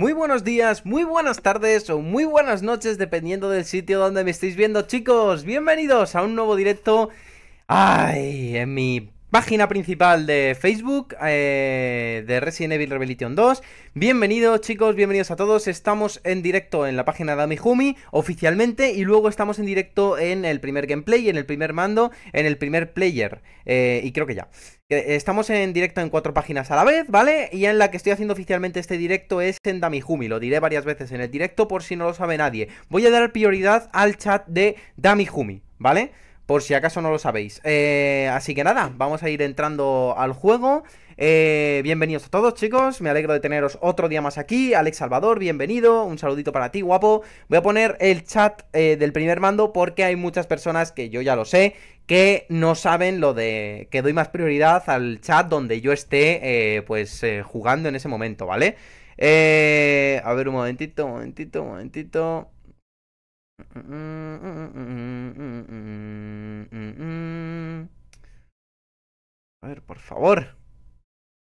Muy buenos días, muy buenas tardes o muy buenas noches dependiendo del sitio donde me estéis viendo chicos. Bienvenidos a un nuevo directo. Ay, en mi Página principal de Facebook eh, de Resident Evil Rebellion 2. Bienvenidos chicos, bienvenidos a todos. Estamos en directo en la página de Amihumi oficialmente y luego estamos en directo en el primer gameplay, en el primer mando, en el primer player. Eh, y creo que ya. Eh, estamos en directo en cuatro páginas a la vez, ¿vale? Y en la que estoy haciendo oficialmente este directo es en Damihumi. Lo diré varias veces en el directo por si no lo sabe nadie. Voy a dar prioridad al chat de Damihumi, ¿vale? vale por si acaso no lo sabéis. Eh, así que nada, vamos a ir entrando al juego. Eh, bienvenidos a todos, chicos. Me alegro de teneros otro día más aquí. Alex Salvador, bienvenido. Un saludito para ti, guapo. Voy a poner el chat eh, del primer mando porque hay muchas personas que yo ya lo sé que no saben lo de que doy más prioridad al chat donde yo esté, pues jugando en ese momento, ¿vale? a ver un momentito, un momentito, un momentito. A ver, por favor.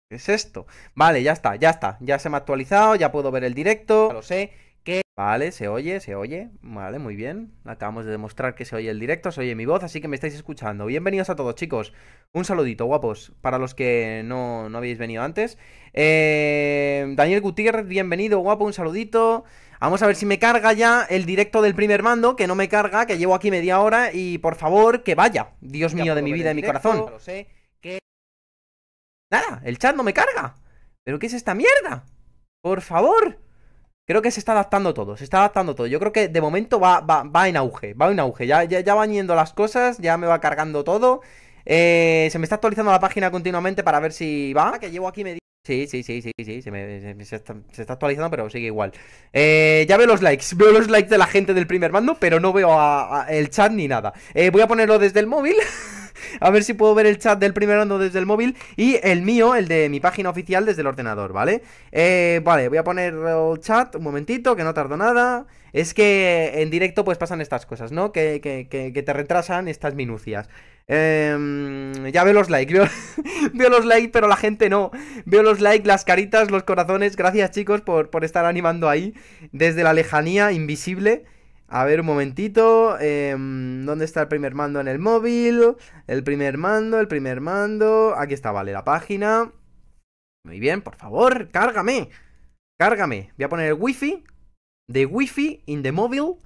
¿Qué es esto? Vale, ya está, ya está. Ya se me ha actualizado, ya puedo ver el directo. lo sé. Que... Vale, se oye, se oye. Vale, muy bien. Acabamos de demostrar que se oye el directo, se oye mi voz, así que me estáis escuchando. Bienvenidos a todos, chicos. Un saludito, guapos, para los que no, no habéis venido antes. Eh, Daniel Gutiérrez, bienvenido, guapo, un saludito. Vamos a ver si me carga ya el directo del primer mando, que no me carga, que llevo aquí media hora y por favor, que vaya. Dios mío de mi vida y mi corazón. Lo sé, que... Nada, el chat no me carga. ¿Pero qué es esta mierda? Por favor. Creo que se está adaptando todo, se está adaptando todo. Yo creo que de momento va, va, en auge, va en auge. Ya, ya, van yendo las cosas, ya me va cargando todo. Eh, se me está actualizando la página continuamente para ver si va. Que llevo aquí media... Sí, sí, sí, sí, sí, se, está, actualizando, pero sigue igual. Eh, ya veo los likes, veo los likes de la gente del primer mando, pero no veo el chat ni nada. Eh, voy a ponerlo desde el móvil. a ver si puedo ver el chat del primer ando desde el móvil y el mío, el de mi página oficial, desde el ordenador, ¿vale? Eh, vale, voy a poner el chat un momentito, que no tardo nada. Es que en directo pues pasan estas cosas, ¿no? Que, que, que, te retrasan estas minucias. Em, ya veo los likes, veo, los likes, pero la gente no. Veo los likes, las caritas, los corazones. Gracias chicos por, por estar animando ahí desde la lejanía invisible. A ver, un momentito. Em, ¿Dónde está el primer mando en el móvil? El primer mando, el primer mando. Aquí está, vale, la página. Muy bien, por favor, cárgame. Cárgame. Voy a poner el wifi. De wifi in the móvil.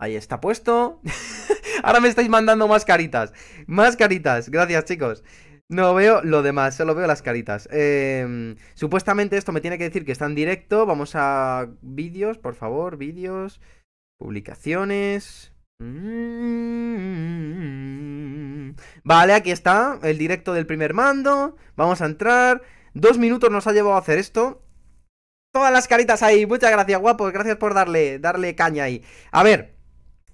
Ahí está puesto. Ahora me estáis mandando más caritas. Más caritas. Gracias, chicos. No veo lo demás, solo veo las caritas. Em, supuestamente esto me tiene que decir que está en directo. Vamos a vídeos, por favor, vídeos. Publicaciones. Mm. Vale, aquí está el directo del primer mando. Vamos a entrar. Dos minutos nos ha llevado a hacer esto. Todas las caritas ahí. Muchas gracias, guapos. Gracias por darle, darle caña ahí. A ver,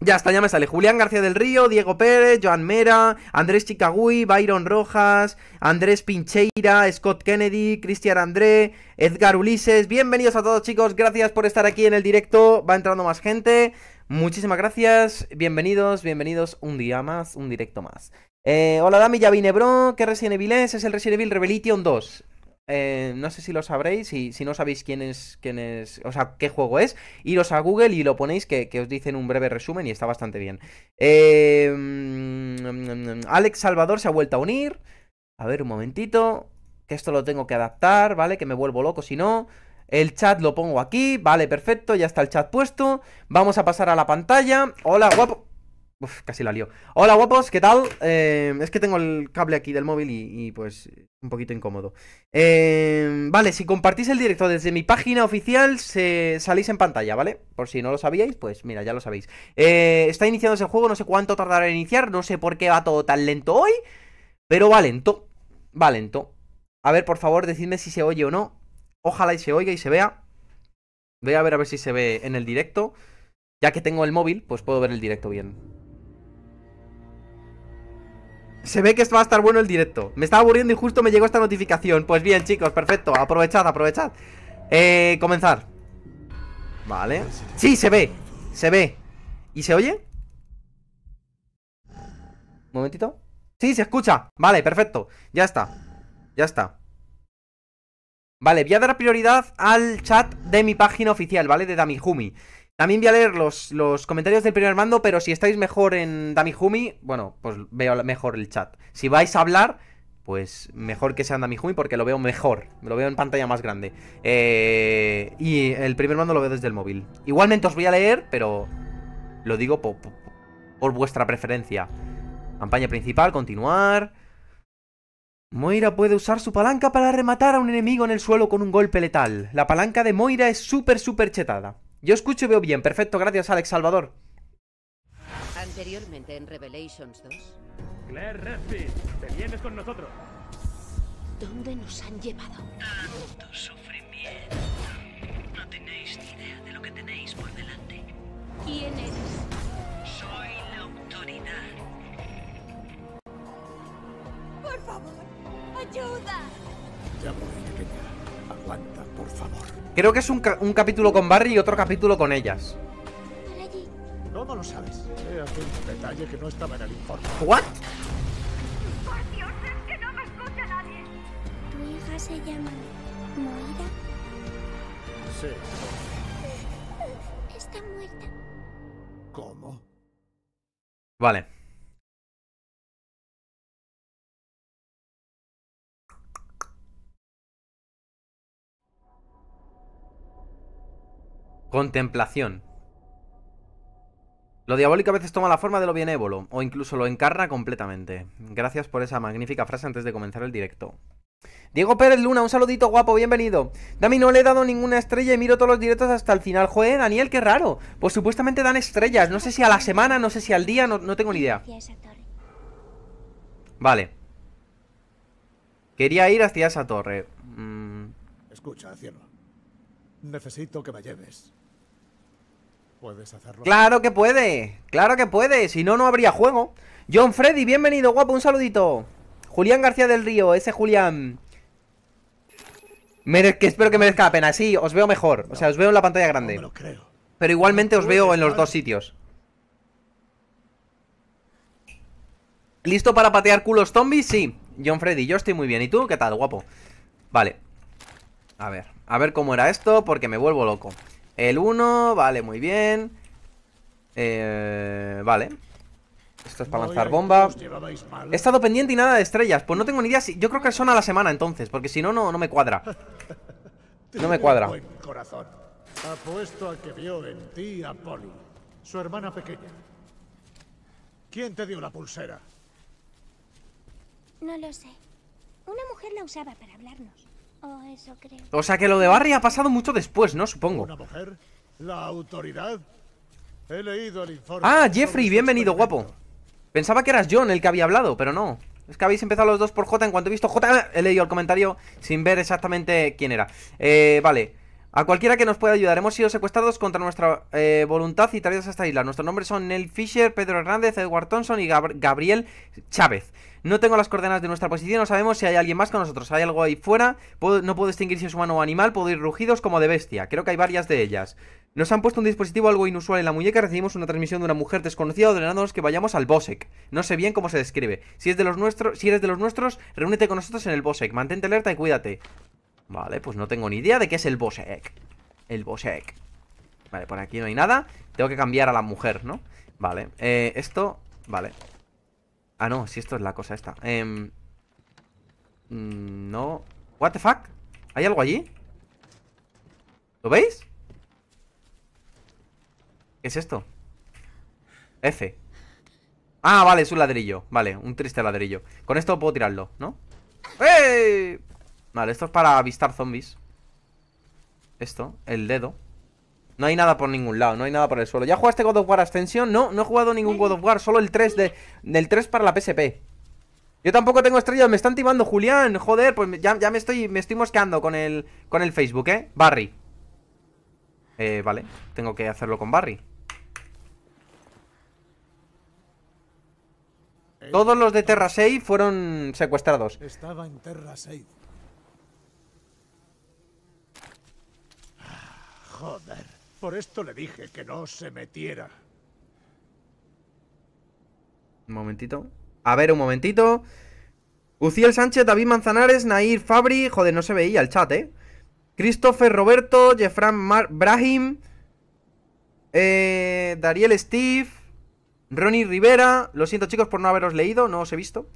ya está, ya me sale. Julián García del Río, Diego Pérez, Joan Mera, Andrés Chicagui, Byron Rojas, Andrés Pincheira, Scott Kennedy, Cristian André, Edgar Ulises. Bienvenidos a todos, chicos. Gracias por estar aquí en el directo. Va entrando más gente. Muchísimas gracias. Bienvenidos, bienvenidos. Un día más, un directo más. Eh, hola Dami, ya vine bro, ¿qué Resident Evil es? Es el Resident Evil Rebellion 2 eh, no sé si lo sabréis, y si no sabéis quién es, quién es, o sea, qué juego es, iros a Google y lo ponéis que, os dicen un breve resumen y está bastante bien. Em, Alex Salvador se ha vuelto a unir. A ver, un momentito, que esto lo tengo que adaptar, ¿vale? Que me vuelvo loco si no. El chat lo pongo aquí, vale, perfecto, ya está el chat puesto. Vamos a pasar a la pantalla. Hola, guapo. Uf, casi la lío. Hola guapos, ¿qué tal? Em, es que tengo el cable aquí del móvil y, pues un poquito incómodo. Em, vale, si compartís el directo desde mi página oficial, se, salís en pantalla, ¿vale? Por si no lo sabíais, pues mira, ya lo sabéis. Eh, está iniciando ese juego, no sé cuánto tardará en iniciar, no sé por qué va todo tan lento hoy, pero va lento, va lento. A ver, por favor, decidme si se oye o no. Ojalá y se oiga y se vea. Voy a ver a ver si se ve en el directo. Ya que tengo el móvil, pues puedo ver el directo bien. Se ve que va a estar bueno el directo Me estaba aburriendo y justo me llegó esta notificación Pues bien chicos, perfecto, aprovechad, aprovechad Eh, comenzar Vale Sí, se ve, se ve ¿Y se oye? Momentito Sí, se escucha, vale, perfecto Ya está, ya está Vale, voy a dar prioridad al chat de mi página oficial, ¿vale? De Damihumi también voy a leer los, los comentarios del primer mando, pero si estáis mejor en Damihumi, bueno, pues veo mejor el chat. Si vais a hablar, pues mejor que sea en Damihumi porque lo veo mejor. Lo veo en pantalla más grande. Eh, y el primer mando lo veo desde el móvil. Igualmente os voy a leer, pero lo digo por, por vuestra preferencia. Campaña principal, continuar. Moira puede usar su palanca para rematar a un enemigo en el suelo con un golpe letal. La palanca de Moira es súper, súper chetada. Yo escucho y veo bien, perfecto, gracias Alex Salvador. Anteriormente en Revelations 2. Claire Redfield, te vienes con nosotros. ¿Dónde nos han llevado? Tanto sufrimiento. No tenéis ni idea de lo que tenéis por delante. ¿Quién eres? Soy la autoridad. Por favor, ayuda. Ya voy pequeña. Aguanta, por favor. Creo que es un, un capítulo con Barry y otro capítulo con ellas. No, lo sabes. He un detalle que no estaba en el informe. ¿What? Por Dios, es que no me escucha nadie. Tu hija se llama Moira. Sí. Está muerta. ¿Cómo? Vale. Contemplación. Lo diabólico a veces toma la forma de lo bienévolo o incluso lo encarna completamente. Gracias por esa magnífica frase antes de comenzar el directo. Diego Pérez Luna, un saludito guapo, bienvenido. Dami, no le he dado ninguna estrella y miro todos los directos hasta el final. Joder, Daniel, qué raro. Pues supuestamente dan estrellas, no sé si a la semana, no sé si al día, no, tengo ni idea. Vale. Quería ir hacia esa torre. Mm. Escucha, cielo. Necesito que me lleves. Claro que puede, claro que puede, si no, no habría juego. John Freddy, bienvenido, guapo, un saludito. Julián García del Río, ese Julián. que espero que merezca la pena. Sí, os veo mejor. O sea, os veo en la pantalla grande. lo creo. Pero igualmente os veo en los dos sitios. ¿Listo para patear culos zombies? Sí. John Freddy, yo estoy muy bien. ¿Y tú? ¿Qué tal, guapo? Vale. A ver. A ver cómo era esto, porque me vuelvo loco. El 1, vale, muy bien. Eh, vale. Esto es para lanzar bombas. He estado pendiente y nada de estrellas. Pues no tengo ni idea. Si... Yo creo que son a la semana entonces, porque si no, no, no me cuadra. No me cuadra. corazón. Apuesto a que vio en ti a Polly, su hermana pequeña. ¿Quién te dio la pulsera? No lo sé. Una mujer la usaba para hablarnos. Oh, o sea que lo de Barry ha pasado mucho después, ¿no? Supongo. Ah, Jeffrey, bienvenido, guapo. Pensaba que eras John el que había hablado, pero no. Es que habéis empezado los dos por J. En cuanto he visto J, he leído el comentario sin ver exactamente quién era. Eh, vale. A cualquiera que nos pueda ayudar. Hemos sido secuestrados contra nuestra eh, voluntad y traídos a esta isla. Nuestros nombres son Nell Fisher, Pedro Hernández, Edward Thompson y Gabriel Chávez. No tengo las coordenadas de nuestra posición, no sabemos si hay alguien más con nosotros. Hay algo ahí fuera, no puedo distinguir si es humano o animal, puedo ir rugidos como de bestia. Creo que hay varias de ellas. Nos han puesto un dispositivo algo inusual en la muñeca, recibimos una transmisión de una mujer desconocida ordenándonos que vayamos al Bosek. No sé bien cómo se describe. Si, es de los nuestros, si eres de los nuestros, reúnete con nosotros en el Bosek. Mantente alerta y cuídate. Vale, pues no tengo ni idea de qué es el Bosek. El Bosek. Vale, por aquí no hay nada. Tengo que cambiar a la mujer, ¿no? Vale, eh, esto... Vale, Ah, no, si esto es la cosa esta. Em, mm, no. ¿What the fuck? ¿Hay algo allí? ¿Lo veis? ¿Qué es esto? F. Ah, vale, es un ladrillo. Vale, un triste ladrillo. Con esto puedo tirarlo, ¿no? ¡Eh! Vale, esto es para avistar zombies. Esto, el dedo. No hay nada por ningún lado, no hay nada por el suelo ¿Ya jugaste God of War Ascension? No, no he jugado ningún God of War Solo el 3 de, del 3 para la PSP Yo tampoco tengo estrellas, me están timando Julián Joder, pues ya, ya me, estoy, me estoy mosqueando con el, con el Facebook, ¿eh? Barry Eh, vale, tengo que hacerlo con Barry Todos los de Terra 6 fueron secuestrados Estaba en Terra 6 ah, Joder por esto le dije que no se metiera. Un momentito. A ver, un momentito. Uciel Sánchez, David Manzanares, Nair Fabri. Joder, no se veía el chat, ¿eh? Christopher Roberto, Jefran Mar Brahim. Eh, Dariel Steve. Ronnie Rivera. Lo siento, chicos, por no haberos leído. No os he visto.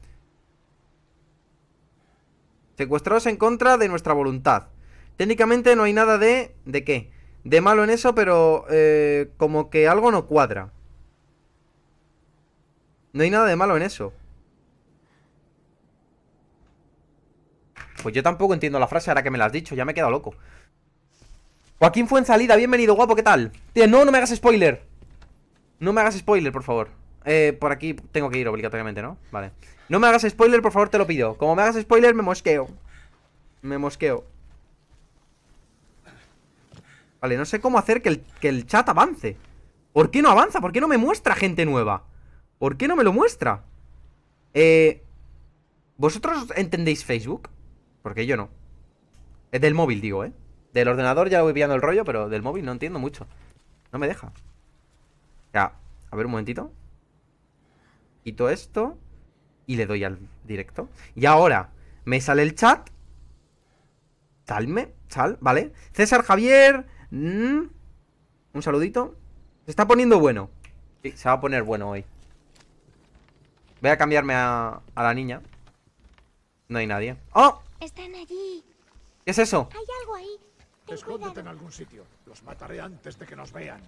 Secuestrados en contra de nuestra voluntad. Técnicamente no hay nada de... ¿De qué? de malo en eso, pero eh, como que algo no cuadra. No hay nada de malo en eso. Pues yo tampoco entiendo la frase ahora que me la has dicho, ya me he quedado loco. Joaquín fue en salida, bienvenido, guapo, ¿qué tal? Tío, no, no me hagas spoiler. No me hagas spoiler, por favor. Eh, por aquí tengo que ir obligatoriamente, ¿no? Vale. No me hagas spoiler, por favor, te lo pido. Como me hagas spoiler, me mosqueo. Me mosqueo. Vale, no sé cómo hacer que el, chat avance. ¿Por qué no avanza? ¿Por qué no me muestra gente nueva? ¿Por qué no me lo muestra? Eh, ¿Vosotros entendéis Facebook? Porque yo no. Es del móvil, digo, ¿eh? Del ordenador ya voy pillando el rollo, pero del móvil no entiendo mucho. No me deja. Ya, a ver un momentito. Quito esto y le doy al directo. Y ahora me sale el chat. talme sal, ¿vale? César Javier, Mm. Un saludito. Se está poniendo bueno. Sí, se va a poner bueno hoy. Voy a cambiarme a, la niña. No hay nadie. ¡Oh! Están allí. ¿Qué es eso? Hay algo ahí. Escóndete en algún sitio. Los mataré antes de que nos vean.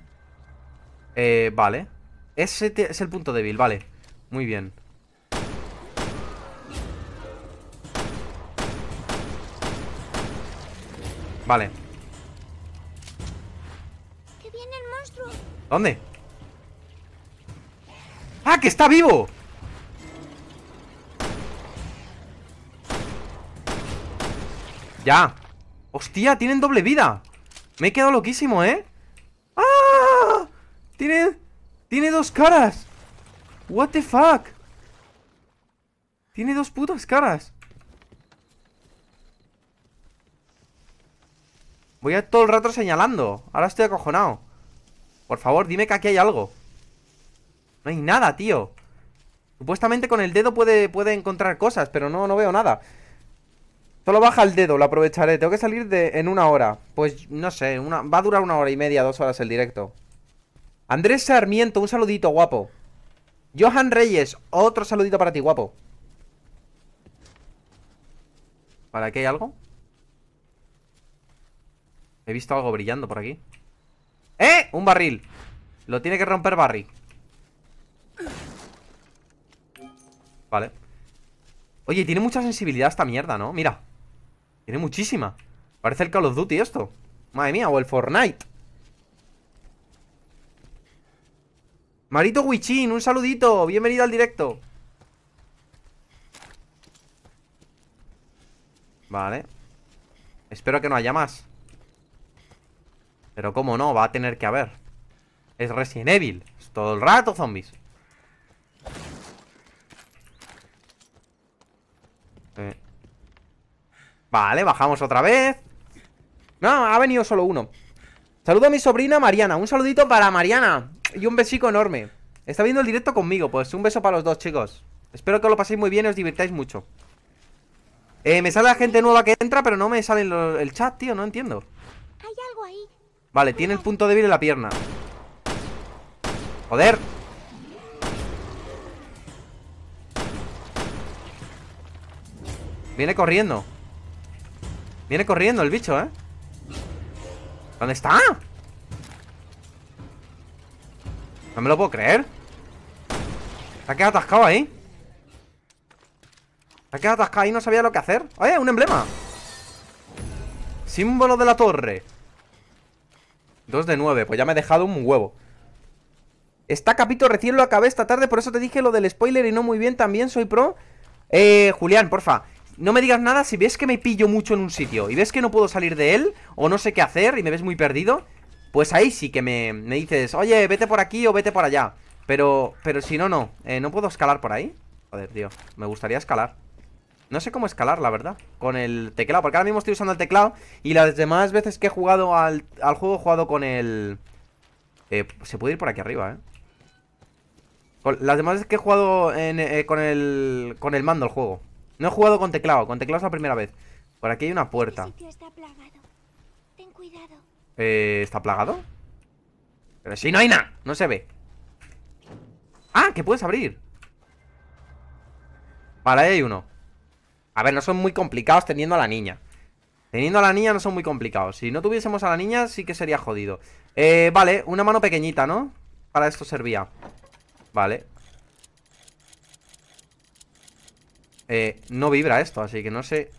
Eh, vale. Ese es el punto débil, vale. Muy bien. Vale. ¿Dónde? ¡Ah, que está vivo! Ya. ¡Hostia, tienen doble vida! Me he quedado loquísimo, ¿eh? ¡Ah! Tiene... Tiene dos caras. What the fuck? Tiene dos putas caras. Voy a todo el rato señalando. Ahora estoy acojonado. Por favor, dime que aquí hay algo. No hay nada, tío. Supuestamente con el dedo puede, puede encontrar cosas, pero no, no veo nada. Solo baja el dedo, lo aprovecharé. Tengo que salir de, en una hora. Pues no sé, va a durar una hora y media, dos horas el directo. Andrés Sarmiento, un saludito, guapo. Johan Reyes, otro saludito para ti, guapo. ¿Para qué hay algo? He visto algo brillando por aquí. ¡Eh! Un barril Lo tiene que romper Barry Vale Oye, tiene mucha sensibilidad esta mierda, ¿no? Mira Tiene muchísima Parece el Call of Duty esto Madre mía, o el Fortnite Marito Wichin, un saludito Bienvenido al directo Vale Espero que no haya más pero cómo no, va a tener que haber. Es Resident Evil. Es todo el rato zombies. Eh. Vale, bajamos otra vez. No, ha venido solo uno. Saludo a mi sobrina Mariana. Un saludito para Mariana. Y un besico enorme. Está viendo el directo conmigo. Pues un beso para los dos, chicos. Espero que lo paséis muy bien y os divirtáis mucho. Eh, me sale la gente nueva que entra, pero no me sale el chat, tío. No entiendo. Hay algo ahí. Vale, tiene el punto débil en la pierna ¡Joder! Viene corriendo Viene corriendo el bicho, ¿eh? ¿Dónde está? No me lo puedo creer Se ha quedado atascado ahí Se ha quedado atascado ahí, no sabía lo que hacer ¡Oye, un emblema! Símbolo de la torre 2 de 9, pues ya me he dejado un huevo Está capito, recién lo acabé esta tarde Por eso te dije lo del spoiler y no muy bien También soy pro Eh, Julián, porfa no me digas nada si ves que me pillo mucho en un sitio y ves que no puedo salir de él o no sé qué hacer y me ves muy perdido, pues ahí sí que me, me dices, oye, vete por aquí o vete por allá. Pero, pero si no, no. Eh, ¿No puedo escalar por ahí? Joder, tío. Me gustaría escalar. No sé cómo escalar, la verdad Con el teclado, porque ahora mismo estoy usando el teclado Y las demás veces que he jugado al, juego He jugado con el... Eh, se puede ir por aquí arriba, eh Las demás veces que he jugado eh, con el con el mando el juego No he jugado con teclado, con teclado es la primera vez Por aquí hay una puerta está plagado. Eh, ¿Está plagado? Pero si no hay nada, no se ve ¡Ah! ¡Que puedes abrir! Para ahí hay uno a ver, no son muy complicados teniendo a la niña. Teniendo a la niña no son muy complicados. Si no tuviésemos a la niña, sí que sería jodido. Eh, vale, una mano pequeñita, ¿no? Para esto servía. Vale. Eh, no vibra esto, así que no sé...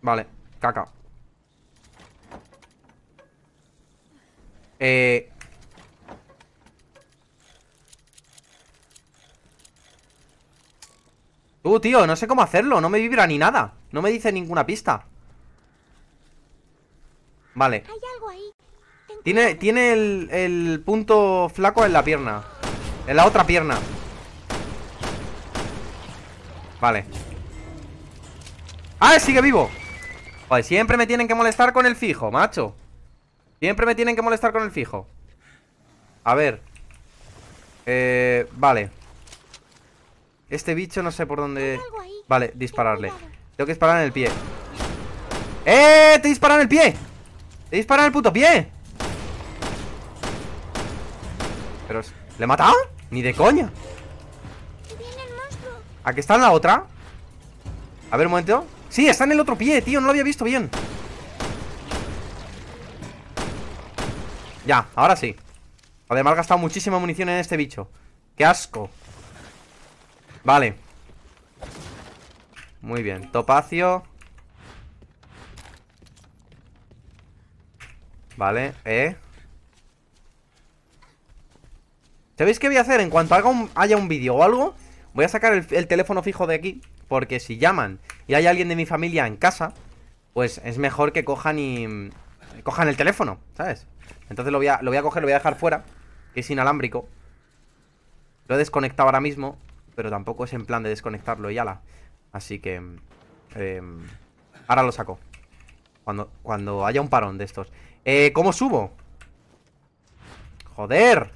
Vale, caca. Eh, Uh, tío, no sé cómo hacerlo No me vibra ni nada No me dice ninguna pista Vale Tiene, tiene el, punto flaco en la pierna En la otra pierna Vale ¡Ah, sigue vivo! siempre me tienen que molestar con el fijo, macho Siempre me tienen que molestar con el fijo A ver Eh, vale este bicho no sé por dónde... Vale, dispararle. Tengo que disparar en el pie. ¡Eh! ¡Te disparan en el pie! ¡Te disparan en el puto pie! Pero... ¿Le he matado? Ni de coña. aquí está en la otra? A ver, un momento. Sí, está en el otro pie, tío. No lo había visto bien. Ya, ahora sí. Además, he gastado muchísima munición en este bicho. ¡Qué asco! Vale. Muy bien. Topacio. Vale, eh. ¿Sabéis qué voy a hacer? En cuanto haya un vídeo o algo, voy a sacar el, teléfono fijo de aquí. Porque si llaman y hay alguien de mi familia en casa, pues es mejor que cojan y... Mm, cojan el teléfono, ¿sabes? Entonces lo voy a, lo voy a coger, lo voy a dejar fuera, que es inalámbrico. Lo he desconectado ahora mismo pero tampoco es en plan de desconectarlo y ala. Así que... Em, ahora lo saco. Cuando, cuando haya un parón de estos. Eh, ¿Cómo subo? ¡Joder!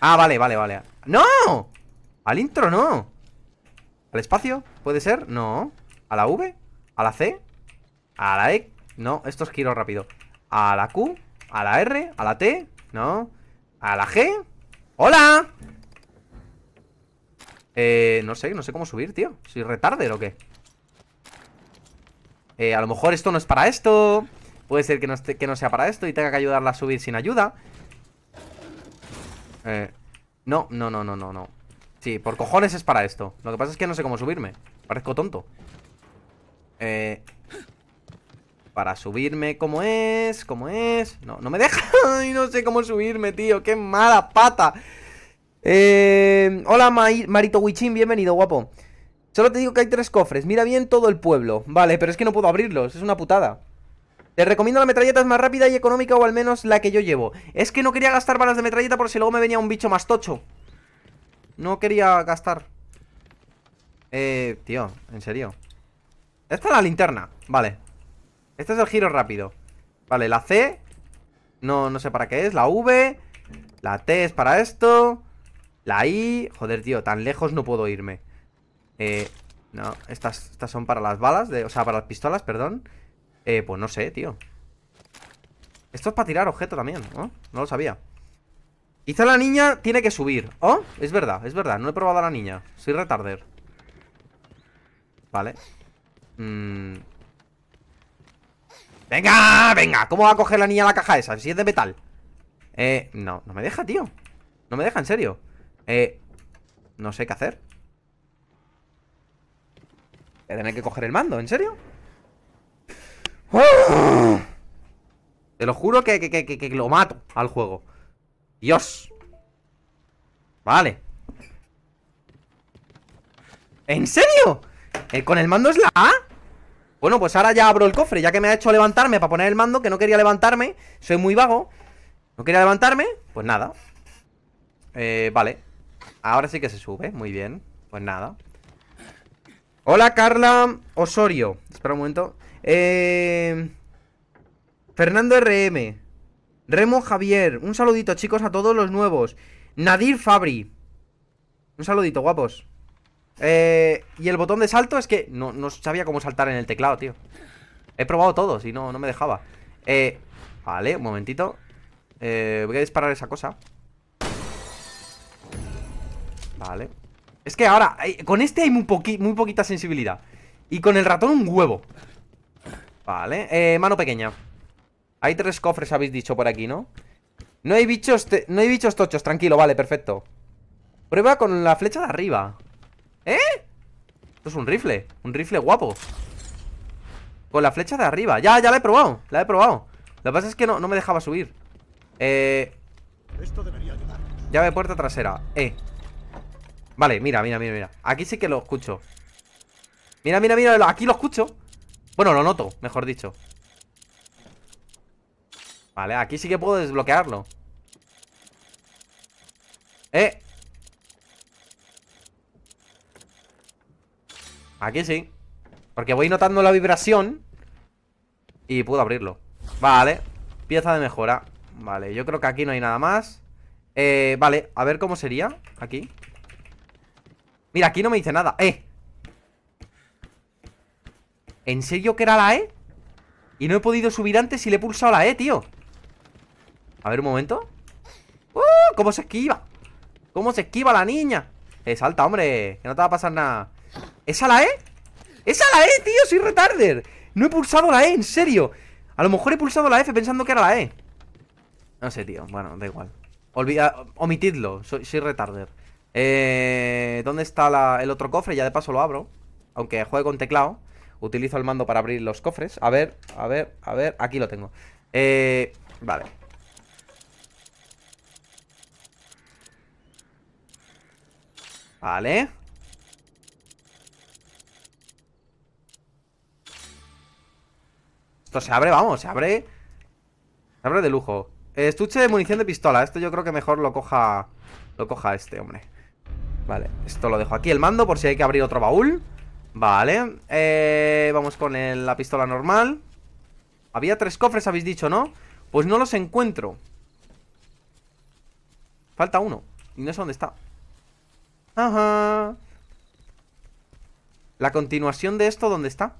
Ah, vale, vale, vale. ¡No! Al intro no. ¿Al espacio? ¿Puede ser? No. ¿A la V? ¿A la C? ¿A la E? No, esto es giro rápido. ¿A la Q? ¿A la R? ¿A la T? No. ¿A la G? ¡Hola! Eh, no sé, no sé cómo subir, tío ¿Soy retarder o qué? Eh, a lo mejor esto no es para esto Puede ser que no, que no sea para esto Y tenga que ayudarla a subir sin ayuda eh, No, no, no, no, no, no Sí, por cojones es para esto Lo que pasa es que no sé cómo subirme Parezco tonto eh, Para subirme, ¿cómo es? ¿Cómo es? No, no me deja Ay, no sé cómo subirme, tío Qué mala pata eh, hola Marito Wichin, bienvenido, guapo. Solo te digo que hay tres cofres, mira bien todo el pueblo. Vale, pero es que no puedo abrirlos, es una putada. Te recomiendo la metralleta, es más rápida y económica, o al menos la que yo llevo. Es que no quería gastar balas de metralleta por si luego me venía un bicho más tocho. No quería gastar. Eh, tío, en serio. Esta es la linterna, vale. Este es el giro rápido. Vale, la C. No, no sé para qué es. La V. La T es para esto. La Joder, tío, tan lejos no puedo irme. Eh... No, estas, estas son para las balas, de, o sea, para las pistolas, perdón. Eh, pues no sé, tío. Esto es para tirar objeto también, ¿no? No lo sabía. Quizá la niña tiene que subir. ¿Oh? Es verdad, es verdad. No he probado a la niña. Soy retarder. Vale. Mmm ¡Venga! ¡Venga! ¿Cómo va a coger la niña la caja esa? Si es de metal. Eh, no, no me deja, tío. No me deja, en serio. Eh, no sé qué hacer. Voy a tener que coger el mando, ¿en serio? Te lo juro que, lo mato al juego. Dios. Vale. ¿En serio? Eh, ¿Con el mando es la A? Bueno, pues ahora ya abro el cofre, ya que me ha hecho levantarme para poner el mando, que no quería levantarme. Soy muy vago. No quería levantarme. Pues nada. Eh, vale. Ahora sí que se sube, muy bien Pues nada Hola Carla Osorio Espera un momento eh, Fernando RM Remo Javier Un saludito chicos a todos los nuevos Nadir Fabri Un saludito guapos eh, Y el botón de salto es que no, no, sabía cómo saltar en el teclado, tío He probado todo, si no, no me dejaba eh, Vale, un momentito Voy a disparar esa cosa Vale Es que ahora, eh, con este hay muy, poquita sensibilidad Y con el ratón un huevo Vale, eh, mano pequeña Hay tres cofres, habéis dicho por aquí, ¿no? No hay bichos, no hay bichos tochos, tranquilo, vale, perfecto Prueba con la flecha de arriba ¿Eh? Esto es un rifle, un rifle guapo Con la flecha de arriba Ya, ya la he probado, la he probado Lo que pasa es que no, no me dejaba subir Eh... Esto debería Llave puerta trasera, eh Vale, mira, mira, mira, mira. Aquí sí que lo escucho. Mira, mira, mira, aquí lo escucho. Bueno, lo noto, mejor dicho. Vale, aquí sí que puedo desbloquearlo. Eh. Aquí sí. Porque voy notando la vibración. Y puedo abrirlo. Vale. Pieza de mejora. Vale, yo creo que aquí no hay nada más. Eh, vale, a ver cómo sería. Aquí. Mira, aquí no me dice nada. ¡Eh! ¿En serio que era la E? Y no he podido subir antes y le he pulsado la E, tío A ver, un momento ¡Uh! ¿Cómo se esquiva? ¿Cómo se esquiva la niña? Eh, salta, hombre, que no te va a pasar nada ¿Esa la E? ¡Esa la E, tío! ¡Soy retarder! No he pulsado la E, en serio A lo mejor he pulsado la F pensando que era la E No sé, tío, bueno, da igual Olvida, omitidlo, soy retarder eh, ¿Dónde está el otro cofre? Ya de paso lo abro. Aunque juegue con teclado. Utilizo el mando para abrir los cofres. A ver, a ver, a ver. Aquí lo tengo. Eh, vale. Vale. Esto se abre, vamos, se abre. Se abre de lujo. Estuche de munición de pistola. Esto yo creo que mejor lo coja. Lo coja este, hombre. Vale, esto lo dejo aquí El mando por si hay que abrir otro baúl Vale eh, Vamos con la pistola normal Había tres cofres, habéis dicho, ¿no? Pues no los encuentro Falta uno Y no sé dónde está Ajá La continuación de esto, ¿dónde está?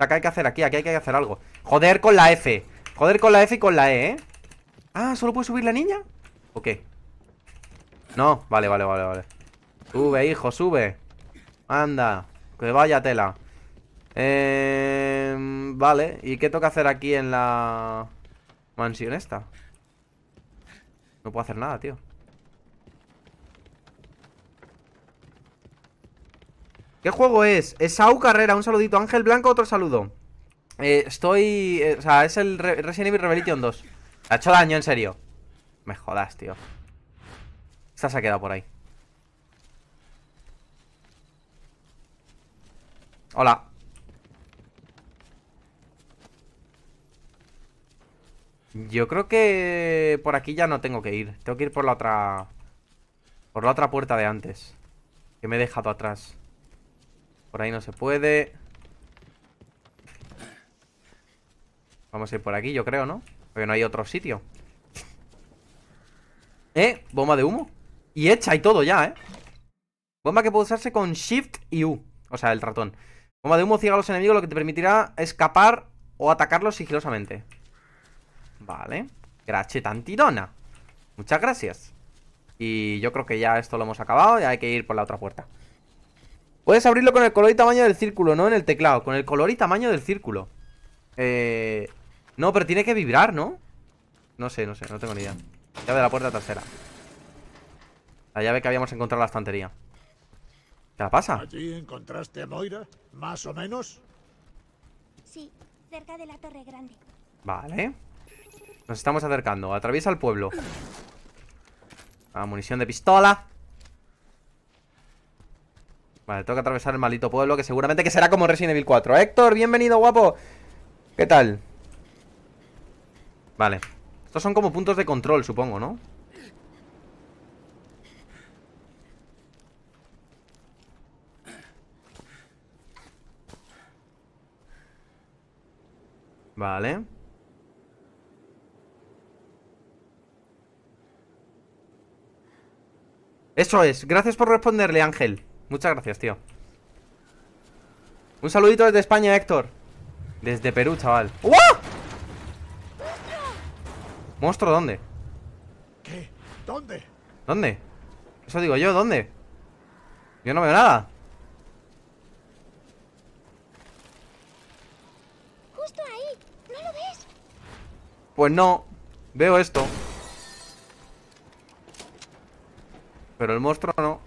Acá hay que hacer aquí, aquí hay que hacer algo Joder con la F Joder con la F y con la E, ¿eh? Ah, ¿solo puede subir la niña? ¿O no, vale, vale, vale, vale. Sube, hijo, sube. Anda, que vaya tela. Em, vale, ¿y qué toca hacer aquí en la mansión esta? No puedo hacer nada, tío. ¿Qué juego es? Es AU Carrera, un saludito. Ángel Blanco, otro saludo. Eh, estoy... Eh, o sea, es el Resident Evil Revelation 2. Ha hecho daño, en serio. Me jodas, tío. Esta se ha quedado por ahí. Hola. Yo creo que por aquí ya no tengo que ir. Tengo que ir por la otra... Por la otra puerta de antes. Que me he dejado atrás. Por ahí no se puede. Vamos a ir por aquí, yo creo, ¿no? Porque no hay otro sitio. ¿Eh? ¿Bomba de humo? Y hecha y todo ya, ¿eh? Bomba que puede usarse con Shift y U. O sea, el ratón. Bomba de humo ciega a los enemigos, lo que te permitirá escapar o atacarlos sigilosamente. Vale. Grache tantidona. Muchas gracias. Y yo creo que ya esto lo hemos acabado. y hay que ir por la otra puerta. Puedes abrirlo con el color y tamaño del círculo, no en el teclado. Con el color y tamaño del círculo. Eh... No, pero tiene que vibrar, ¿no? No sé, no sé, no tengo ni idea. Ya de la puerta trasera. La llave que habíamos encontrado en la estantería. ¿Qué la pasa? ¿Allí encontraste Moira? ¿Más o menos? Sí, cerca de la torre grande. Vale. Nos estamos acercando. Atraviesa el pueblo. Amunición munición de pistola. Vale, tengo que atravesar el maldito pueblo Que seguramente que será como Resident Evil 4 Héctor, bienvenido, guapo ¿Qué tal? Vale Estos son como puntos de control, supongo, ¿no? Vale. Eso es. Gracias por responderle, Ángel. Muchas gracias, tío. Un saludito desde España, Héctor. Desde Perú, chaval. ¿Monstruo dónde? ¿Qué? ¿Dónde? ¿Dónde? Eso digo yo, ¿dónde? Yo no veo nada. Pues no. Veo esto. Pero el monstruo no.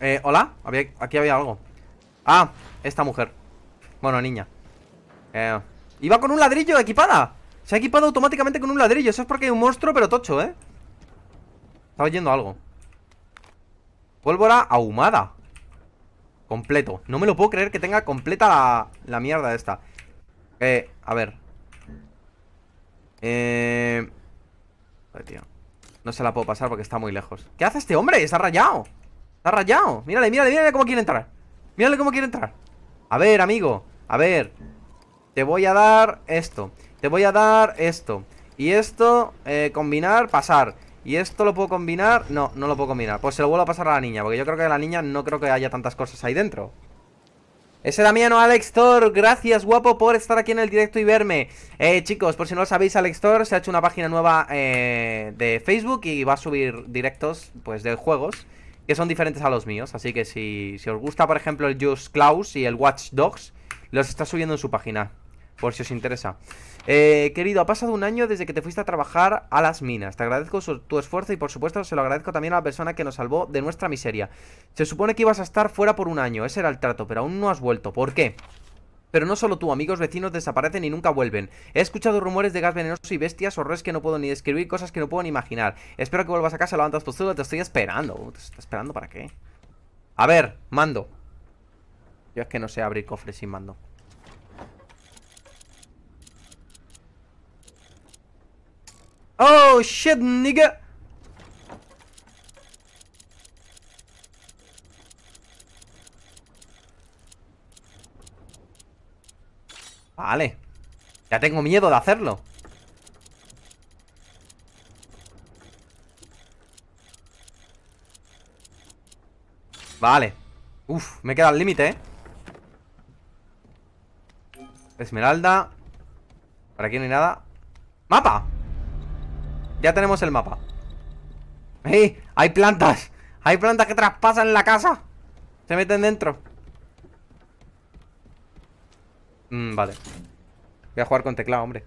Eh, ¿hola? aquí había algo. Ah, esta mujer. Bueno, niña. Eh, iba con un ladrillo equipada. Se ha equipado automáticamente con un ladrillo. Eso es porque hay un monstruo, pero tocho, ¿eh? Estaba yendo algo. Pólvora ahumada. Completo. No me lo puedo creer que tenga completa la, la mierda esta. Eh, a ver. Eh... tío. No se la puedo pasar porque está muy lejos. ¿Qué hace este hombre? Está rayado. Está rayado. Mírale, mírale, mírale cómo quiere entrar. Mírale cómo quiere entrar. A ver, amigo. A ver. Te voy a dar esto. Te voy a dar esto. Y esto, eh, combinar, pasar. Y esto lo puedo combinar. No, no lo puedo combinar. Pues se lo vuelvo a pasar a la niña. Porque yo creo que a la niña no creo que haya tantas cosas ahí dentro. Ese Damiano Alex Thor, gracias guapo por estar aquí en el directo y verme. Eh, chicos, por si no lo sabéis, Alex Thor se ha hecho una página nueva eh, de Facebook y va a subir directos pues de juegos que son diferentes a los míos. Así que si, si os gusta, por ejemplo, el Just Klaus y el Watch Dogs, los está subiendo en su página, por si os interesa. Eh, querido, ha pasado un año desde que te fuiste a trabajar a las minas. Te agradezco tu esfuerzo y por supuesto se lo agradezco también a la persona que nos salvó de nuestra miseria. Se supone que ibas a estar fuera por un año, ese era el trato, pero aún no has vuelto. ¿Por qué? Pero no solo tú, amigos vecinos desaparecen y nunca vuelven. He escuchado rumores de gas venenoso y bestias, horrores que no puedo ni describir, cosas que no puedo ni imaginar. Espero que vuelvas a casa levantas tu posible, te estoy esperando. ¿Te está esperando para qué? A ver, mando. Yo es que no sé abrir cofres sin mando. Oh shit, nigga. Vale. Ya tengo miedo de hacerlo. Vale. Uf, me queda el límite, ¿eh? Esmeralda. ¿Para aquí no hay nada. ¡Mapa! Ya tenemos el mapa ¡Ey! ¡Hay plantas! ¡Hay plantas que traspasan la casa! Se meten dentro mm, Vale Voy a jugar con teclado, hombre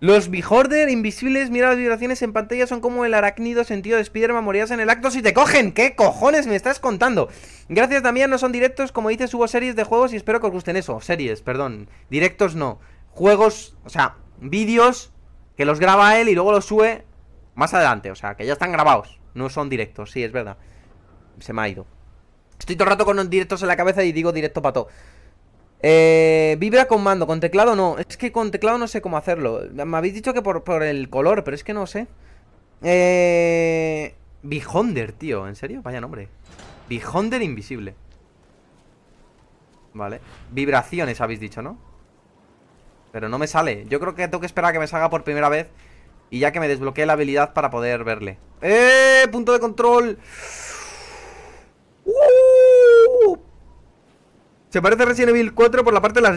los Beholder invisibles, mira las vibraciones en pantalla, son como el arácnido sentido de spider morías en el acto si te cogen. ¿Qué cojones me estás contando? Gracias también, no son directos, como dices, hubo series de juegos y espero que os gusten eso. Series, perdón. Directos no. Juegos, o sea, vídeos que los graba él y luego los sube más adelante. O sea, que ya están grabados. No son directos, sí, es verdad. Se me ha ido. Estoy todo el rato con directos en la cabeza y digo directo para todo. Eh, vibra con mando, con teclado no. Es que con teclado no sé cómo hacerlo. Me habéis dicho que por, el color, pero es que no sé. Eh, Bihonder, tío. ¿En serio? Vaya nombre. bijonder invisible. Vale. Vibraciones habéis dicho, ¿no? Pero no me sale. Yo creo que tengo que esperar a que me salga por primera vez. Y ya que me desbloquee la habilidad para poder verle. ¡Eh! ¡Punto de control! ¡Uh! Se parece a Resident Evil 4 por la parte de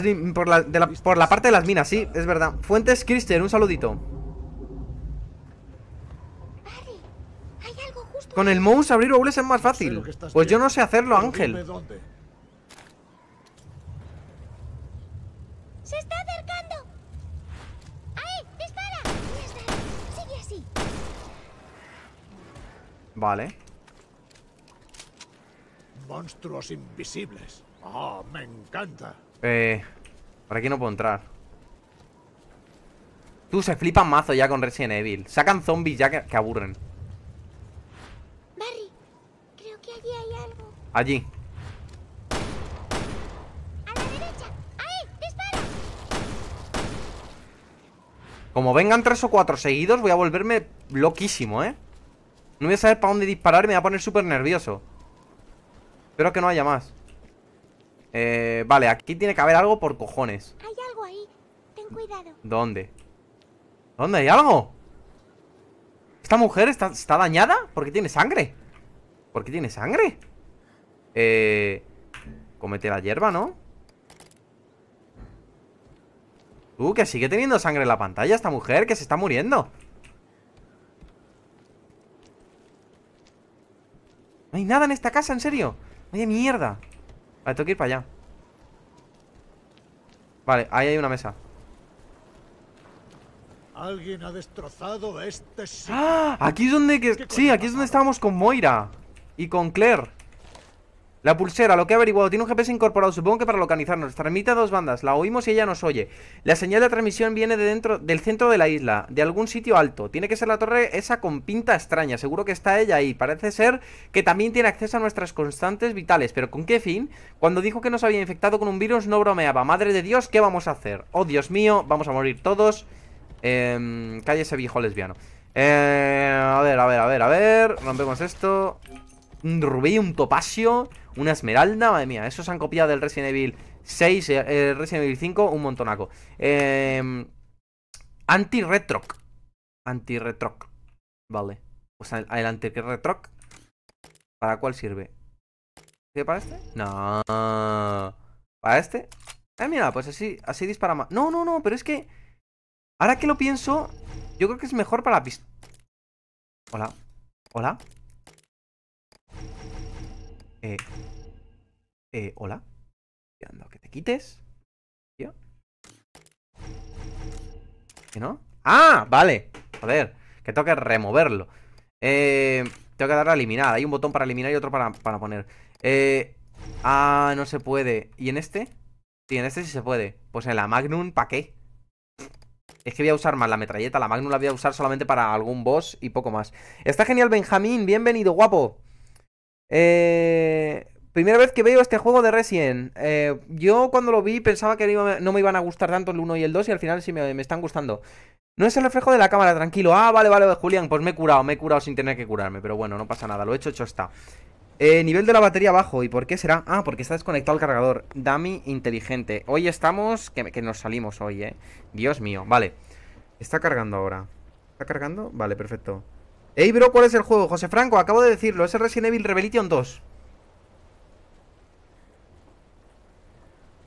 las, minas, sí, es verdad. Fuentes Christian, un saludito. Con el mouse abrir baúles es más fácil. Pues yo no sé hacerlo, Ángel. Vale. Monstruos invisibles. Oh, me encanta. Eh, por aquí no puedo entrar. Tú, se flipan mazo ya con Resident Evil. Sacan zombies ya que, aburren. creo que allí hay algo. Allí. Como vengan tres o cuatro seguidos, voy a volverme loquísimo, ¿eh? No voy a saber para dónde disparar y me voy a poner súper nervioso. Espero que no haya más. Eh, vale, aquí tiene que haber algo por cojones. ¿Dónde? ¿Dónde hay algo? ¿Esta mujer está, está dañada? ¿Por qué tiene sangre? ¿Por qué tiene sangre? Eh... Comete la hierba, ¿no? Uh, que sigue teniendo sangre en la pantalla esta mujer, que se está muriendo. No hay nada en esta casa, en serio. Vaya mierda. Vale, tengo que ir para allá. Vale, ahí hay una mesa. Alguien ha destrozado este ¡Ah! Aquí es donde que... Sí, aquí es donde estábamos con Moira. Y con Claire. La pulsera, lo que he averiguado, tiene un GPS incorporado, supongo que para localizarnos. Transmite a dos bandas, la oímos y ella nos oye. La señal de transmisión viene de dentro, del centro de la isla, de algún sitio alto. Tiene que ser la torre esa con pinta extraña, seguro que está ella ahí. Parece ser que también tiene acceso a nuestras constantes vitales, pero ¿con qué fin? Cuando dijo que nos había infectado con un virus no bromeaba. Madre de Dios, ¿qué vamos a hacer? Oh, Dios mío, vamos a morir todos. Em, calle ese viejo lesbiano. Eh, a ver, a ver, a ver, a ver. Rompemos esto un rubí, un topacio, una esmeralda. Madre mía, eso se han copiado del Resident Evil 6, el eh, eh, Resident Evil 5, un montonaco. Eh, Anti-retroc. Anti-retroc. Vale. Pues el, anti-retroc. ¿Para cuál sirve? ¿Sirve para este? No. ¿Para este? ¡Ah, mira, pues así, así dispara más. No, no, no, pero es que... Ahora que lo pienso, yo creo que es mejor para la pista Hola. Hola. Eh, eh, hola. que te quites. Tío. no? ¡Ah! Vale. Joder. Que tengo que removerlo. Eh, tengo que darle a eliminar. Hay un botón para eliminar y otro para, para poner. Eh, ah, no se puede. ¿Y en este? Sí, en este sí se puede. Pues en la Magnum, ¿para qué? Es que voy a usar más la metralleta. La Magnum la voy a usar solamente para algún boss y poco más. Está genial, Benjamín. Bienvenido, guapo. Eh, primera vez que veo este juego de recién Eh, yo cuando lo vi pensaba que no me iban a gustar tanto el 1 y el 2 y al final sí me, están gustando. No es el reflejo de la cámara, tranquilo. Ah, vale, vale, Julián, pues me he curado, me he curado sin tener que curarme. Pero bueno, no pasa nada, lo he hecho, hecho está. Eh, nivel de la batería bajo, ¿y por qué será? Ah, porque está desconectado el cargador. Dami inteligente. Hoy estamos... Que, que nos salimos hoy, ¿eh? Dios mío, vale. Está cargando ahora. ¿Está cargando? Vale, perfecto. Ey, bro, ¿cuál es el juego? José Franco, acabo de decirlo, es Resident Evil Revelation 2.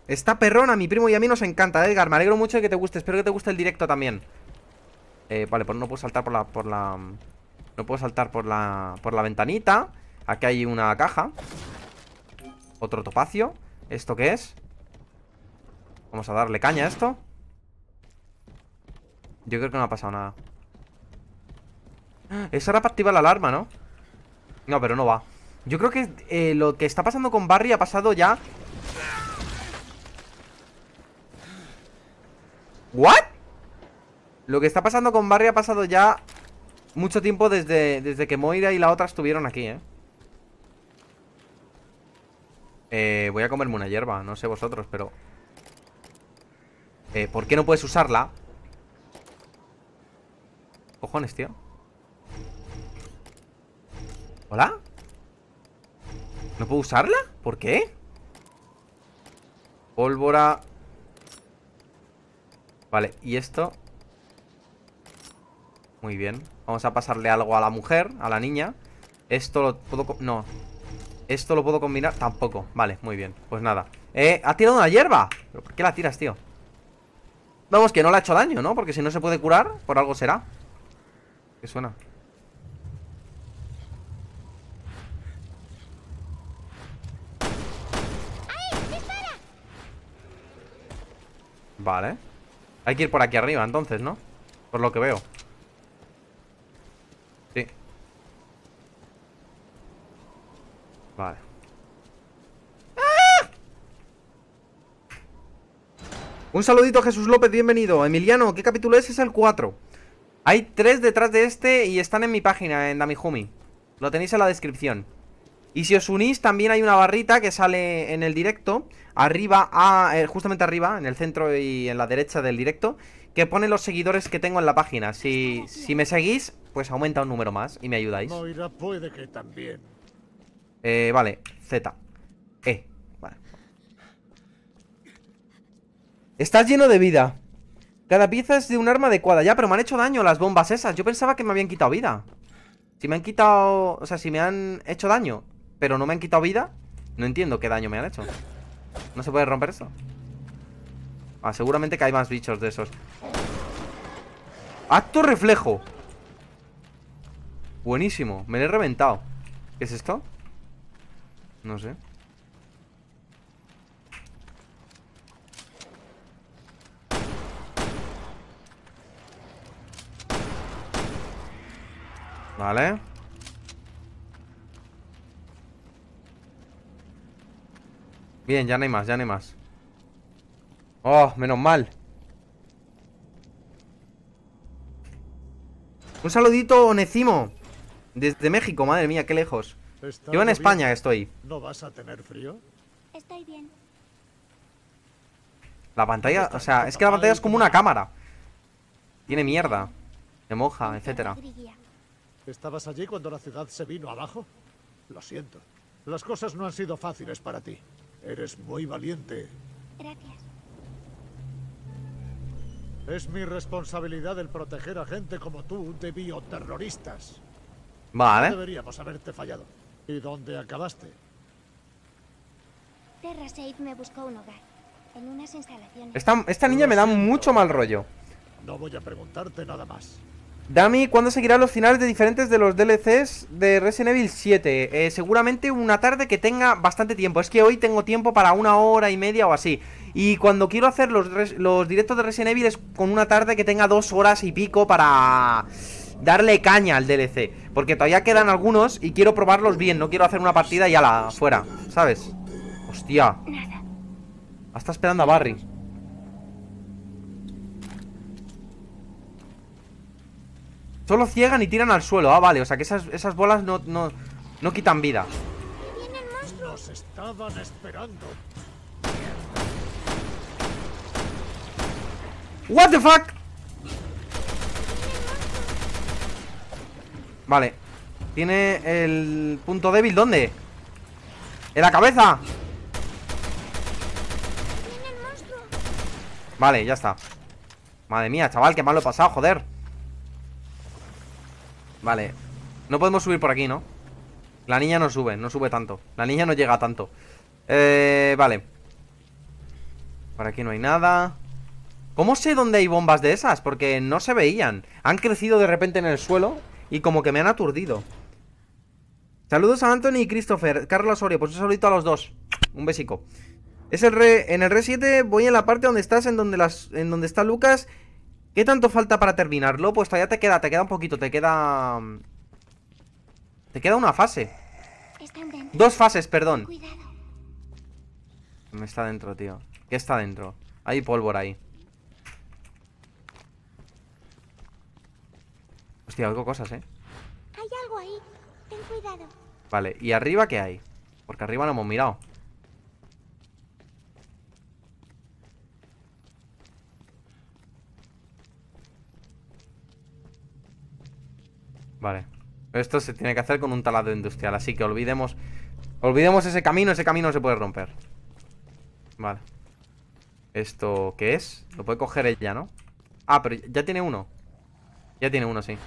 Está perrona, mi primo y a mí nos encanta, Edgar. Me alegro mucho de que te guste. Espero que te guste el directo también. Eh, vale, pues no puedo saltar por la... Por la no puedo saltar por la, por la ventanita. Aquí hay una caja. Otro topacio. ¿Esto qué es? Vamos a darle caña a esto. Yo creo que no ha pasado nada. Esa ahora para activar la alarma, ¿no? No, pero no va Yo creo que eh, lo que está pasando con Barry ha pasado ya ¿What? Lo que está pasando con Barry ha pasado ya Mucho tiempo desde, desde que Moira y la otra estuvieron aquí, ¿eh? Eh, voy a comerme una hierba, no sé vosotros, pero... Eh, ¿por qué no puedes usarla? Cojones, tío ¿Hola? ¿No puedo usarla? ¿Por qué? Pólvora Vale, y esto Muy bien Vamos a pasarle algo a la mujer, a la niña Esto lo puedo... No Esto lo puedo combinar... Tampoco Vale, muy bien Pues nada ¡Eh! ¡Ha tirado una hierba! ¿Pero por qué la tiras, tío? Vamos, que no le ha hecho daño, ¿no? Porque si no se puede curar Por algo será ¿Qué suena? Vale. Hay que ir por aquí arriba, entonces, ¿no? Por lo que veo. Sí. Vale. ¡Ah! Un saludito a Jesús López, bienvenido. Emiliano, ¿qué capítulo es? Es el 4. Hay tres detrás de este y están en mi página, en Damihumi. Lo tenéis en la descripción. Y si os unís, también hay una barrita que sale en el directo, arriba, a, eh, justamente arriba, en el centro y en la derecha del directo, que pone los seguidores que tengo en la página. Si, me seguís, pues aumenta un número más y me ayudáis. puede que también. Eh, vale, Z. E. Vale. Estás lleno de vida. Cada pieza es de un arma adecuada. Ya, pero me han hecho daño las bombas esas. Yo pensaba que me habían quitado vida. Si me han quitado... O sea, si me han hecho daño pero no me han quitado vida, no entiendo qué daño me han hecho. ¿No se puede romper eso? Ah, seguramente que hay más bichos de esos. ¡Acto reflejo! Buenísimo, me lo he reventado. ¿Qué es esto? No sé. Vale. Bien, ya no hay más, ya no hay más. Oh, menos mal. Un saludito, Onecimo. Desde México, madre mía, qué lejos. Yo en España estoy. ¿No vas a tener frío? Estoy bien. La pantalla, o sea, es que la pantalla es como una cámara. Tiene mierda. Se moja, etcétera. ¿Estabas allí cuando la ciudad se vino abajo? Lo siento. Las cosas no han sido fáciles para ti. Eres muy valiente. Gracias. Es mi responsabilidad el proteger a gente como tú de bioterroristas. Vale. deberíamos haberte fallado. ¿Y dónde acabaste? TerraSafe me buscó un hogar. En unas instalaciones. Esta, esta niña me da mucho mal rollo. No voy a preguntarte nada más. Dami, ¿cuándo seguirán los finales de diferentes de los DLCs de Resident Evil 7? Eh, seguramente una tarde que tenga bastante tiempo. Es que hoy tengo tiempo para una hora y media o así. Y cuando quiero hacer los, directos de Resident Evil es con una tarde que tenga dos horas y pico para darle caña al DLC. Porque todavía quedan algunos y quiero probarlos bien. No quiero hacer una partida y ya la fuera, ¿sabes? Hostia. Está esperando a Barry. Solo ciegan y tiran al suelo. Ah, vale. O sea que esas, bolas no, no, quitan vida. esperando. What the fuck? Vale. Tiene el punto débil. ¿Dónde? En la cabeza. Vale, ya está. Madre mía, chaval, qué mal lo he pasado, joder. Vale. No podemos subir por aquí, ¿no? La niña no sube, no sube tanto. La niña no llega tanto. Eh, vale. Por aquí no hay nada. ¿Cómo sé dónde hay bombas de esas? Porque no se veían. Han crecido de repente en el suelo y como que me han aturdido. Saludos a Anthony y Christopher. Carlos Osorio, pues un saludito a los dos. Un besico. Es el re, en el re 7 voy en la parte donde estás, en donde, las, en donde está Lucas ¿Qué tanto falta para terminarlo? Pues todavía te queda, te queda un poquito, te queda... Mm, te queda una fase Dos fases, perdón ¿Qué Me está dentro, tío ¿Qué está dentro? Hay pólvora ahí Hostia, algo cosas, eh Hay algo ahí, Vale, ¿y arriba qué hay? Porque arriba no hemos mirado Vale. Esto se tiene que hacer con un taladro industrial, así que olvidemos... Olvidemos ese camino, ese camino se puede romper. Vale. ¿Esto qué es? Lo puede coger ella, ¿no? Ah, pero ya tiene uno. Ya tiene uno, sí.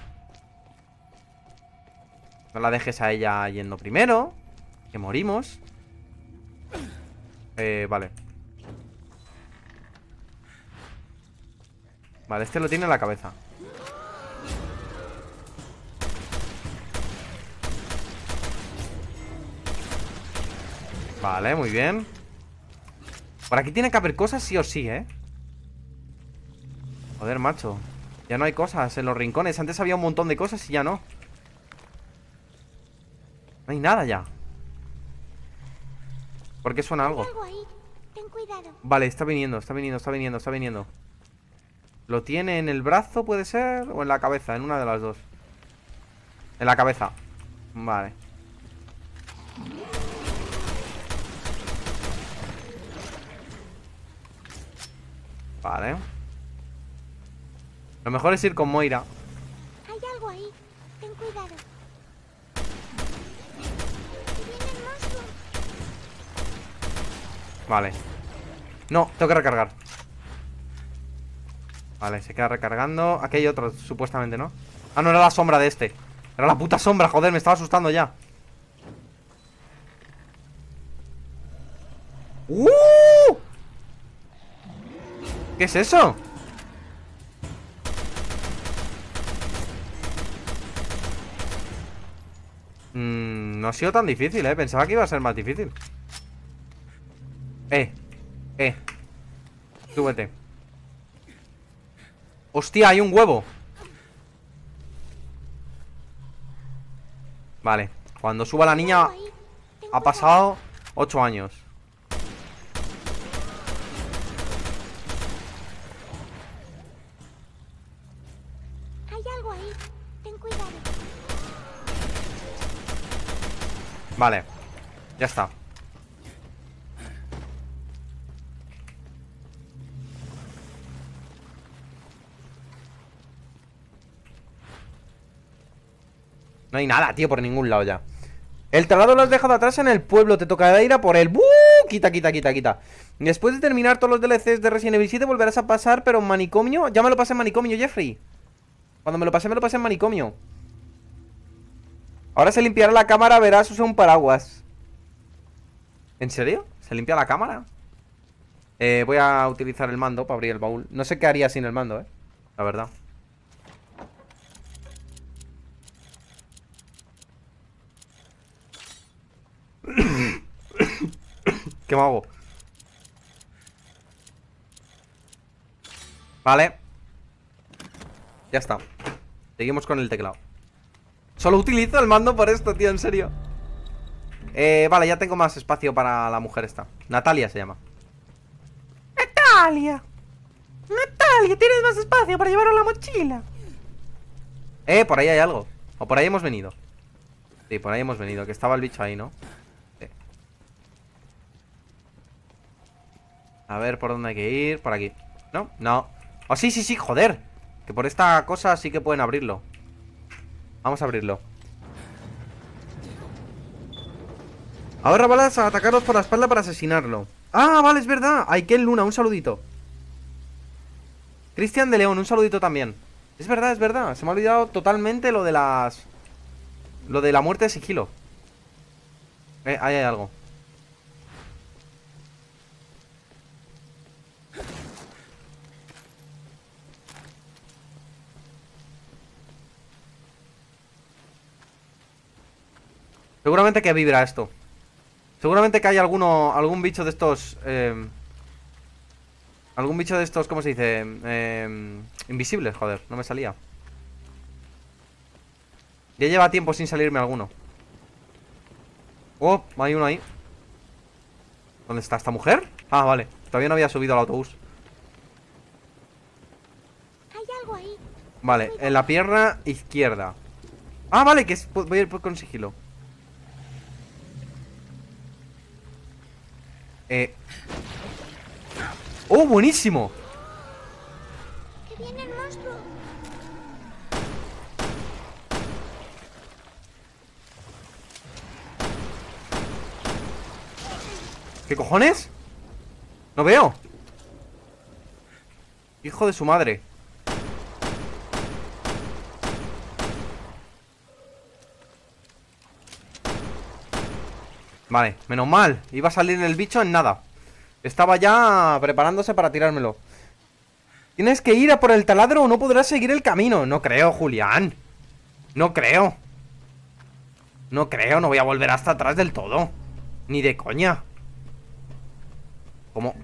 No la dejes a ella yendo primero. Que morimos. Eh, vale. Vale, este lo tiene en la cabeza. Vale, muy bien Por aquí tiene que haber cosas sí o sí, ¿eh? Joder, macho Ya no hay cosas en los rincones Antes había un montón de cosas y ya no No hay nada ya ¿Por qué suena algo? Vale, está viniendo, está viniendo, está viniendo, está viniendo ¿Lo tiene en el brazo, puede ser? ¿O en la cabeza? En una de las dos En la cabeza Vale Vale. ¿eh? Lo mejor es ir con Moira. Vale. No, tengo que recargar. Vale, se queda recargando. Aquí hay otro, supuestamente, ¿no? Ah, no, era la sombra de este. Era la puta sombra, joder, me estaba asustando ya. ¡Uh! ¿Qué es eso? Mm, no ha sido tan difícil, eh. Pensaba que iba a ser más difícil. Eh. Eh. Súbete. Hostia, hay un huevo. Vale. Cuando suba la niña ha pasado 8 años. Vale. Ya está. No hay nada, tío, por ningún lado ya El traslado lo has dejado atrás en el pueblo Te tocará ir a por él ¡Buuu! Quita, quita, quita, quita Después de terminar todos los DLCs de Resident Evil 7 Volverás a pasar, pero en manicomio Ya me lo pasé en manicomio, Jeffrey cuando me lo pasé, me lo pasé en manicomio. Ahora se limpiará la cámara, verás, usa un paraguas. ¿En serio? ¿Se limpia la cámara? Eh, voy a utilizar el mando para abrir el baúl. No sé qué haría sin el mando, eh. La verdad. ¿Qué me hago? Vale. Ya está. Seguimos con el teclado Solo utilizo el mando por esto, tío, en serio eh, vale, ya tengo más espacio para la mujer esta Natalia se llama Natalia Natalia, tienes más espacio para llevar a la mochila Eh, por ahí hay algo O por ahí hemos venido Sí, por ahí hemos venido, que estaba el bicho ahí, ¿no? A ver por dónde hay que ir Por aquí ¿No? No Oh, sí, sí, sí, joder que por esta cosa sí que pueden abrirlo. Vamos a abrirlo. Ahora balas a atacaros por la espalda para asesinarlo. Ah, vale, es verdad. Aiken Luna, un saludito. Cristian de León, un saludito también. Es verdad, es verdad. Se me ha olvidado totalmente lo de las... Lo de la muerte de sigilo. Eh, ahí hay algo. Seguramente que vibra esto. Seguramente que hay alguno, algún bicho de estos... Eh, algún bicho de estos, ¿cómo se dice? Eh, invisibles, joder, no me salía. Ya lleva tiempo sin salirme alguno. Oh, hay uno ahí. ¿Dónde está esta mujer? Ah, vale. Todavía no había subido al autobús. Hay algo ahí. Vale, en la pierna izquierda. Ah, vale, que voy a ir con sigilo. Eh. ¡Oh, buenísimo! ¡Que viene el monstruo! ¿Qué cojones? No veo Hijo de su madre Vale, menos mal Iba a salir el bicho en nada Estaba ya preparándose para tirármelo Tienes que ir a por el taladro o no podrás seguir el camino No creo, Julián No creo No creo, no voy a volver hasta atrás del todo Ni de coña ¿Cómo?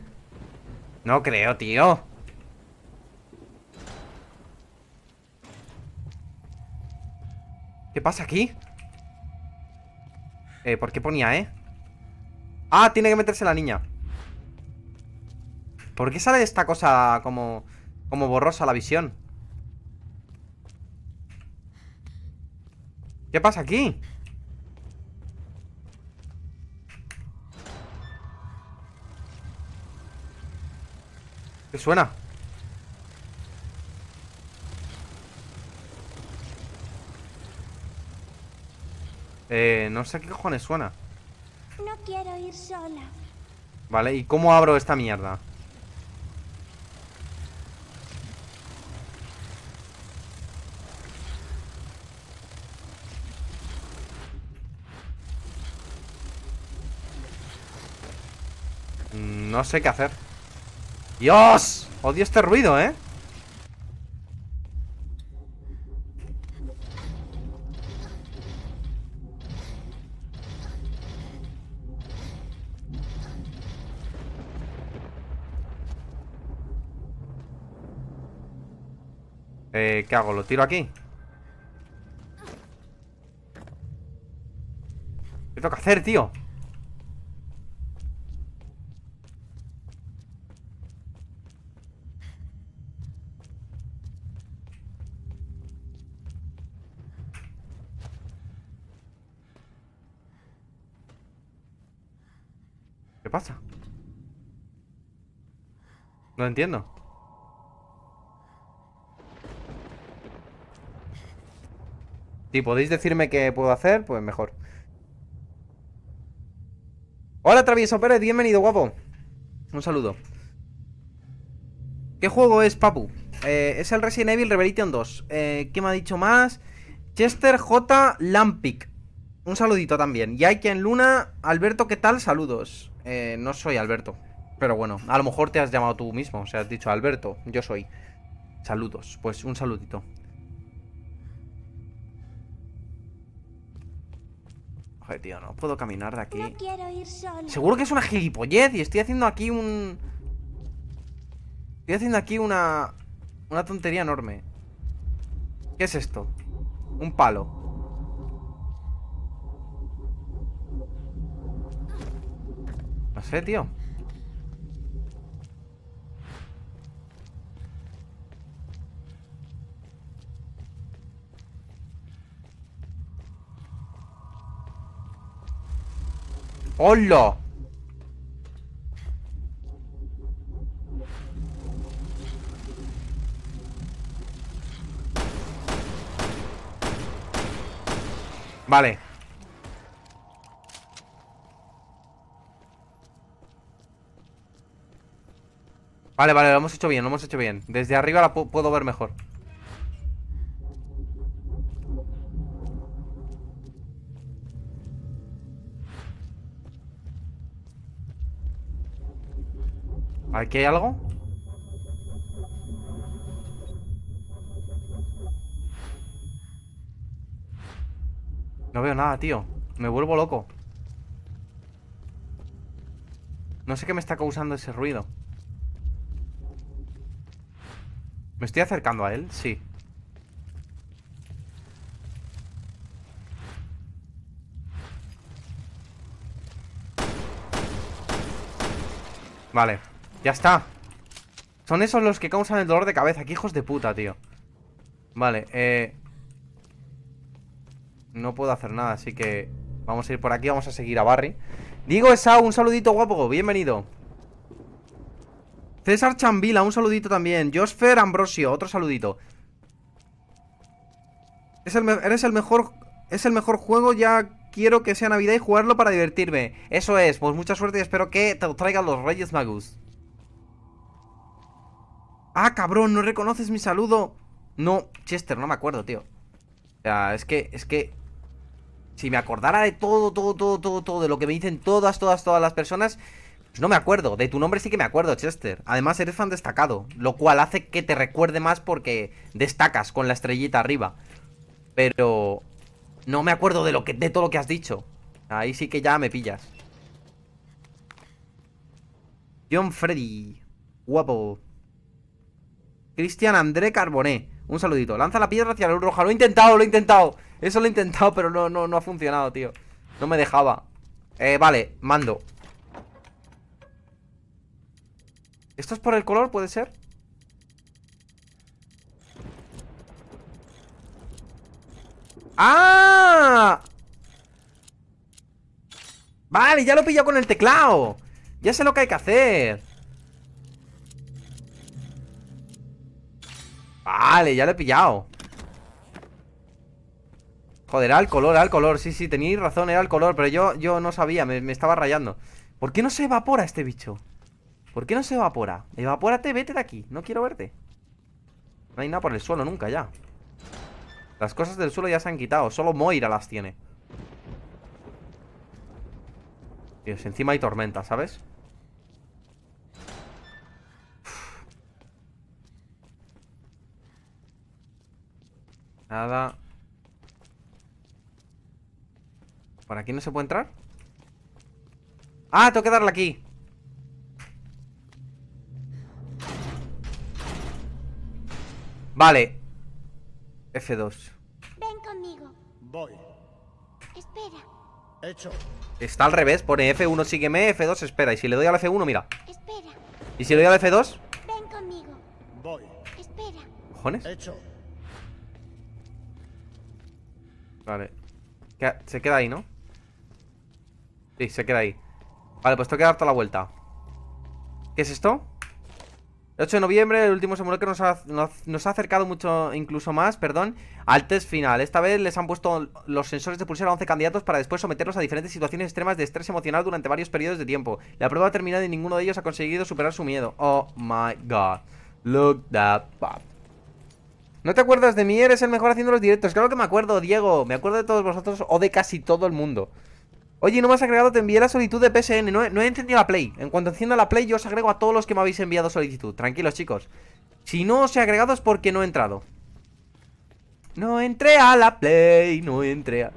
No creo, tío ¿Qué pasa aquí? Eh, ¿por qué ponía, eh? Ah, tiene que meterse la niña. ¿Por qué sale esta cosa como, como borrosa la visión? ¿Qué pasa aquí? ¿Qué suena? Eh, no sé qué cojones suena no quiero ir sola. Vale, ¿y cómo abro esta mierda? Mm, no sé qué hacer. ¡Dios! Odio este ruido, ¿eh? Eh, ¿Qué hago? ¿Lo tiro aquí? ¿Qué tengo que hacer, tío? ¿Qué pasa? No entiendo Si podéis decirme qué puedo hacer, pues mejor. Hola, Travieso Pérez, bienvenido, guapo. Un saludo. ¿Qué juego es, Papu? Eh, es el Resident Evil Revelation 2. Eh, ¿Qué me ha dicho más? Chester J. Lampic. Un saludito también. Y hay quien Luna. Alberto, ¿qué tal? Saludos. Eh, no soy Alberto. Pero bueno, a lo mejor te has llamado tú mismo. O sea, has dicho Alberto, yo soy. Saludos. Pues un saludito. Joder, tío, no puedo caminar de aquí. Seguro que es una gilipollez y estoy haciendo aquí un... Estoy haciendo aquí una... Una tontería enorme. ¿Qué es esto? Un palo. No sé, tío. ¡Hola! Vale. Vale, vale, lo hemos hecho bien, lo hemos hecho bien. Desde arriba la puedo ver mejor. ¿Aquí hay algo? No veo nada, tío. Me vuelvo loco. No sé qué me está causando ese ruido. ¿Me estoy acercando a él? Sí. Vale. Ya está Son esos los que causan el dolor de cabeza Qué hijos de puta, tío Vale, eh No puedo hacer nada, así que Vamos a ir por aquí, vamos a seguir a Barry Diego Esau, un saludito guapo, bienvenido César Chambila, un saludito también Josfer Ambrosio, otro saludito es el Eres el mejor Es el mejor juego, ya quiero que sea Navidad y jugarlo para divertirme Eso es, pues mucha suerte y espero que te traigan los Reyes Magus Ah, cabrón, ¿no reconoces mi saludo? No, Chester, no me acuerdo, tío O ah, sea, es que, es que Si me acordara de todo, todo, todo, todo, todo De lo que me dicen todas, todas, todas las personas Pues no me acuerdo, de tu nombre sí que me acuerdo, Chester Además eres fan destacado Lo cual hace que te recuerde más porque Destacas con la estrellita arriba Pero... No me acuerdo de, lo que, de todo lo que has dicho Ahí sí que ya me pillas John Freddy Guapo Cristian André Carboné. Un saludito. Lanza la piedra hacia la luz roja. Lo he intentado, lo he intentado. Eso lo he intentado, pero no, no, no ha funcionado, tío. No me dejaba. Eh, vale, mando. ¿Esto es por el color? ¿Puede ser? ¡Ah! Vale, ya lo he pillado con el teclado. Ya sé lo que hay que hacer. Vale, ya lo he pillado Joder, era el color, era el color Sí, sí, tenéis razón, era el color Pero yo, yo no sabía, me, me estaba rayando ¿Por qué no se evapora este bicho? ¿Por qué no se evapora? Evapórate, vete de aquí, no quiero verte No hay nada por el suelo nunca ya Las cosas del suelo ya se han quitado Solo Moira las tiene Dios, encima hay tormenta, ¿sabes? Nada. ¿Por aquí no se puede entrar? ¡Ah! Tengo que darle aquí. Vale. F2. Ven conmigo. Voy. Espera. Hecho. Está al revés, pone F1 sígueme, F2 espera. Y si le doy al F1, mira. Espera. ¿Y si le doy al F2? Ven conmigo. Voy. Espera. ¿Cojones? Hecho. Vale. Se queda ahí, ¿no? Sí, se queda ahí. Vale, pues tengo que dar toda la vuelta. ¿Qué es esto? El 8 de noviembre, el último seminario que nos, ha acercado mucho, incluso más, perdón, al test final. Esta vez les han puesto los sensores de pulsera a 11 candidatos para después someterlos a diferentes situaciones extremas de estrés emocional durante varios periodos de tiempo. La prueba ha terminado y ninguno de ellos ha conseguido superar su miedo. Oh my god. Look that up. ¿No te acuerdas de mí? Eres el mejor haciendo los directos. Claro que me acuerdo, Diego. Me acuerdo de todos vosotros o de casi todo el mundo. Oye, no me has agregado, te envié la solicitud de PSN. No he, no encendido la Play. En cuanto encienda la Play, yo os agrego a todos los que me habéis enviado solicitud. Tranquilos, chicos. Si no os he agregado es porque no he entrado. No entré a la Play, no entré a...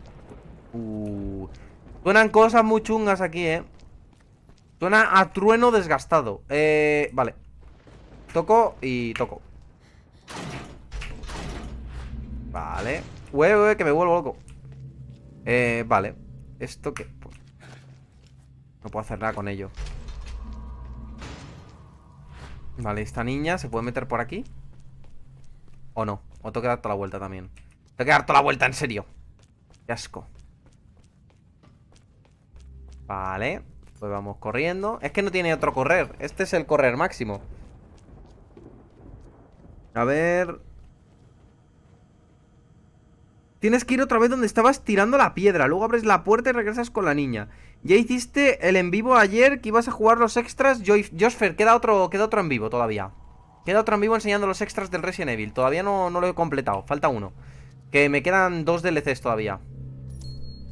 Uh. Suenan cosas muy chungas aquí, ¿eh? Suena a trueno desgastado. Eh, vale. Toco y toco. Vale. hueve que me vuelvo loco. Eh, vale. ¿Esto que... Pues, no puedo hacer nada con ello. Vale, esta niña se puede meter por aquí. O no. O tengo que dar toda la vuelta también. Tengo que dar toda la vuelta, en serio. Qué asco. Vale. Pues vamos corriendo. Es que no tiene otro correr. Este es el correr máximo. A ver... Tienes que ir otra vez donde estabas tirando la piedra. Luego abres la puerta y regresas con la niña. Ya hiciste el en vivo ayer que ibas a jugar los extras. Josfer, queda otro, otro en vivo todavía. Queda otro en vivo enseñando los extras del Resident Evil. Todavía no, no lo he completado. Falta uno. Que me quedan dos DLCs todavía.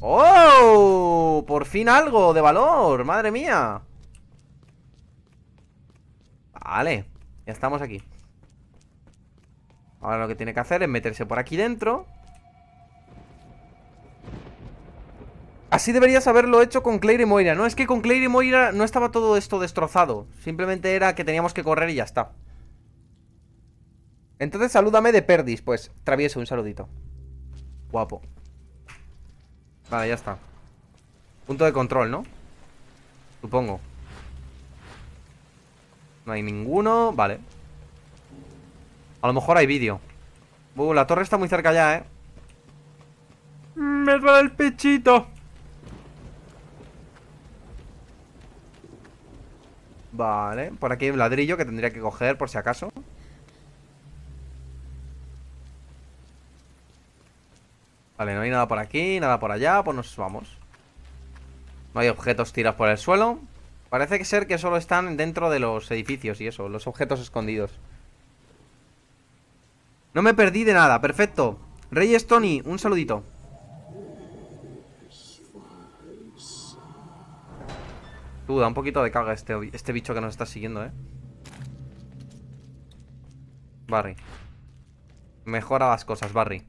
¡Oh! Por fin algo de valor. Madre mía. Vale. Ya estamos aquí. Ahora lo que tiene que hacer es meterse por aquí dentro. Así deberías haberlo hecho con Claire y Moira, ¿no? Es que con Claire y Moira no estaba todo esto destrozado. Simplemente era que teníamos que correr y ya está. Entonces salúdame de perdis, pues. Travieso, un saludito. Guapo. Vale, ya está. Punto de control, ¿no? Supongo. No hay ninguno. Vale. A lo mejor hay vídeo. Uh, la torre está muy cerca ya, ¿eh? Me duele el pechito. Vale, por aquí hay un ladrillo que tendría que coger por si acaso. Vale, no hay nada por aquí, nada por allá, pues nos vamos. No hay objetos tirados por el suelo. Parece ser que solo están dentro de los edificios y eso, los objetos escondidos. No me perdí de nada, perfecto. rey Tony, un saludito. Tú, da un poquito de caga este, este bicho que nos está siguiendo, ¿eh? Barry. Mejora las cosas, Barry.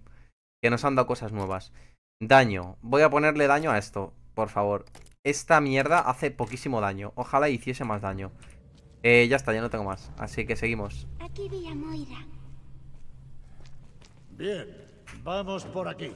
Que nos han dado cosas nuevas. Daño. Voy a ponerle daño a esto, por favor. Esta mierda hace poquísimo daño. Ojalá hiciese más daño. Eh, ya está, ya no tengo más. Así que seguimos. Bien, vamos por aquí.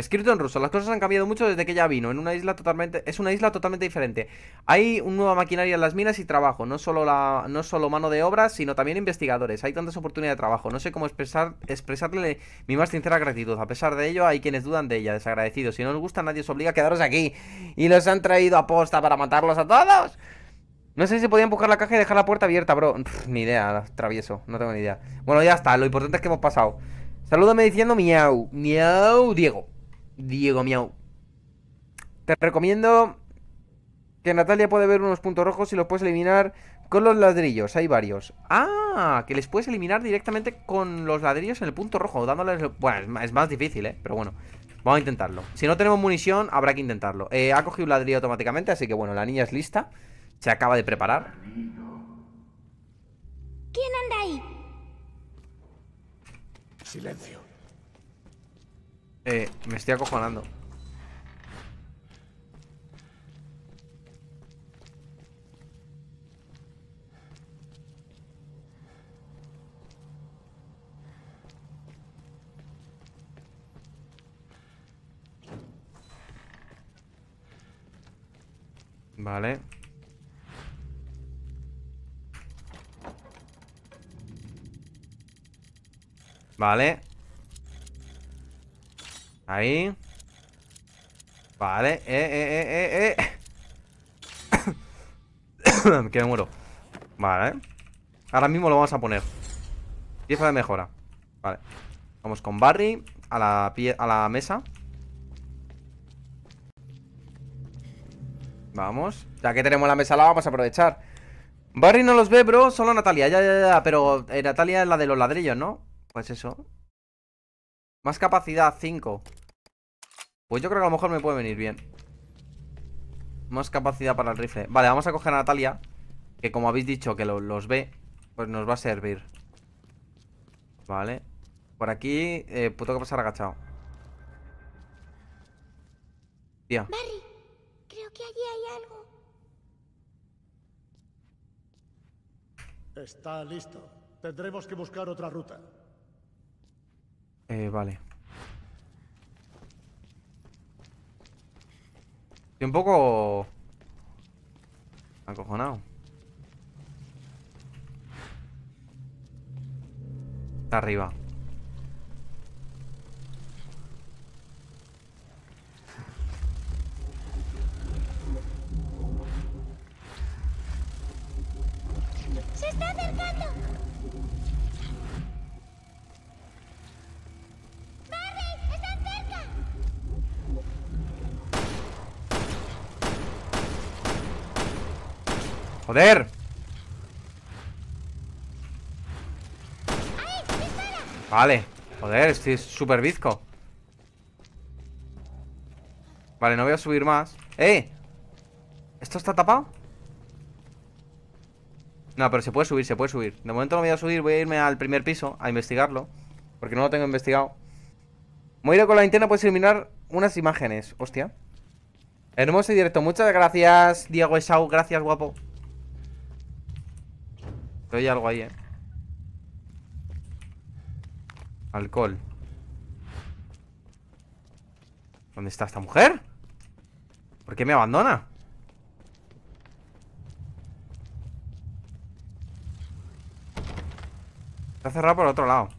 Escrito en ruso. Las cosas han cambiado mucho desde que ya vino. En una isla totalmente, es una isla totalmente diferente. Hay una nueva maquinaria en las minas y trabajo. No solo, la, no solo mano de obra, sino también investigadores. Hay tantas oportunidades de trabajo. No sé cómo expresar, expresarle mi más sincera gratitud. A pesar de ello, hay quienes dudan de ella, desagradecidos. Si no les gusta, nadie os obliga a quedaros aquí. Y los han traído a posta para matarlos a todos. No sé si podía empujar la caja y dejar la puerta abierta, bro. ni idea, travieso. No tengo ni idea. Bueno, ya está. Lo importante es que hemos pasado. Salúdame diciendo miau. Miau, Diego. Diego Miau. Te recomiendo que Natalia puede ver unos puntos rojos y los puedes eliminar con los ladrillos. Hay varios. Ah, que les puedes eliminar directamente con los ladrillos en el punto rojo, dándoles... Bueno, es más difícil, ¿eh? Pero bueno. Vamos a intentarlo. Si no tenemos munición, habrá que intentarlo. Eh, ha cogido un ladrillo automáticamente, así que bueno, la niña es lista. Se acaba de preparar. ¿Quién anda ahí? Silencio. Eh, me estoy acojonando. Vale. Vale. Ahí. Vale. Eh, eh, eh, eh, eh. que me muero. Vale. Ahora mismo lo vamos a poner. Pieza de mejora. Vale. Vamos con Barry a la, a la mesa. Vamos. Ya que tenemos la mesa, la vamos a aprovechar. Barry no los ve, bro. Solo Natalia. Ya, ya, ya. Pero eh, Natalia es la de los ladrillos, ¿no? Pues eso. Más capacidad, 5. Pues yo creo que a lo mejor me puede venir bien Más capacidad para el rifle Vale, vamos a coger a Natalia Que como habéis dicho que los ve Pues nos va a servir Vale Por aquí, eh, puto que pasar agachado Tía creo que allí hay algo Está listo Tendremos que buscar otra ruta Eh, vale Estoy un poco... Acojonado. Está arriba. ¡Joder! Vale, joder, estoy súper bizco Vale, no voy a subir más ¡Eh! ¿Esto está tapado? No, pero se puede subir, se puede subir De momento no voy a subir, voy a irme al primer piso A investigarlo, porque no lo tengo investigado Voy a ir con la linterna puedes eliminar unas imágenes Hostia Hermoso y directo, muchas gracias Diego Esau, gracias guapo Estoy hay algo ahí, ¿eh? Alcohol. ¿Dónde está esta mujer? ¿Por qué me abandona? Está cerrado por otro lado.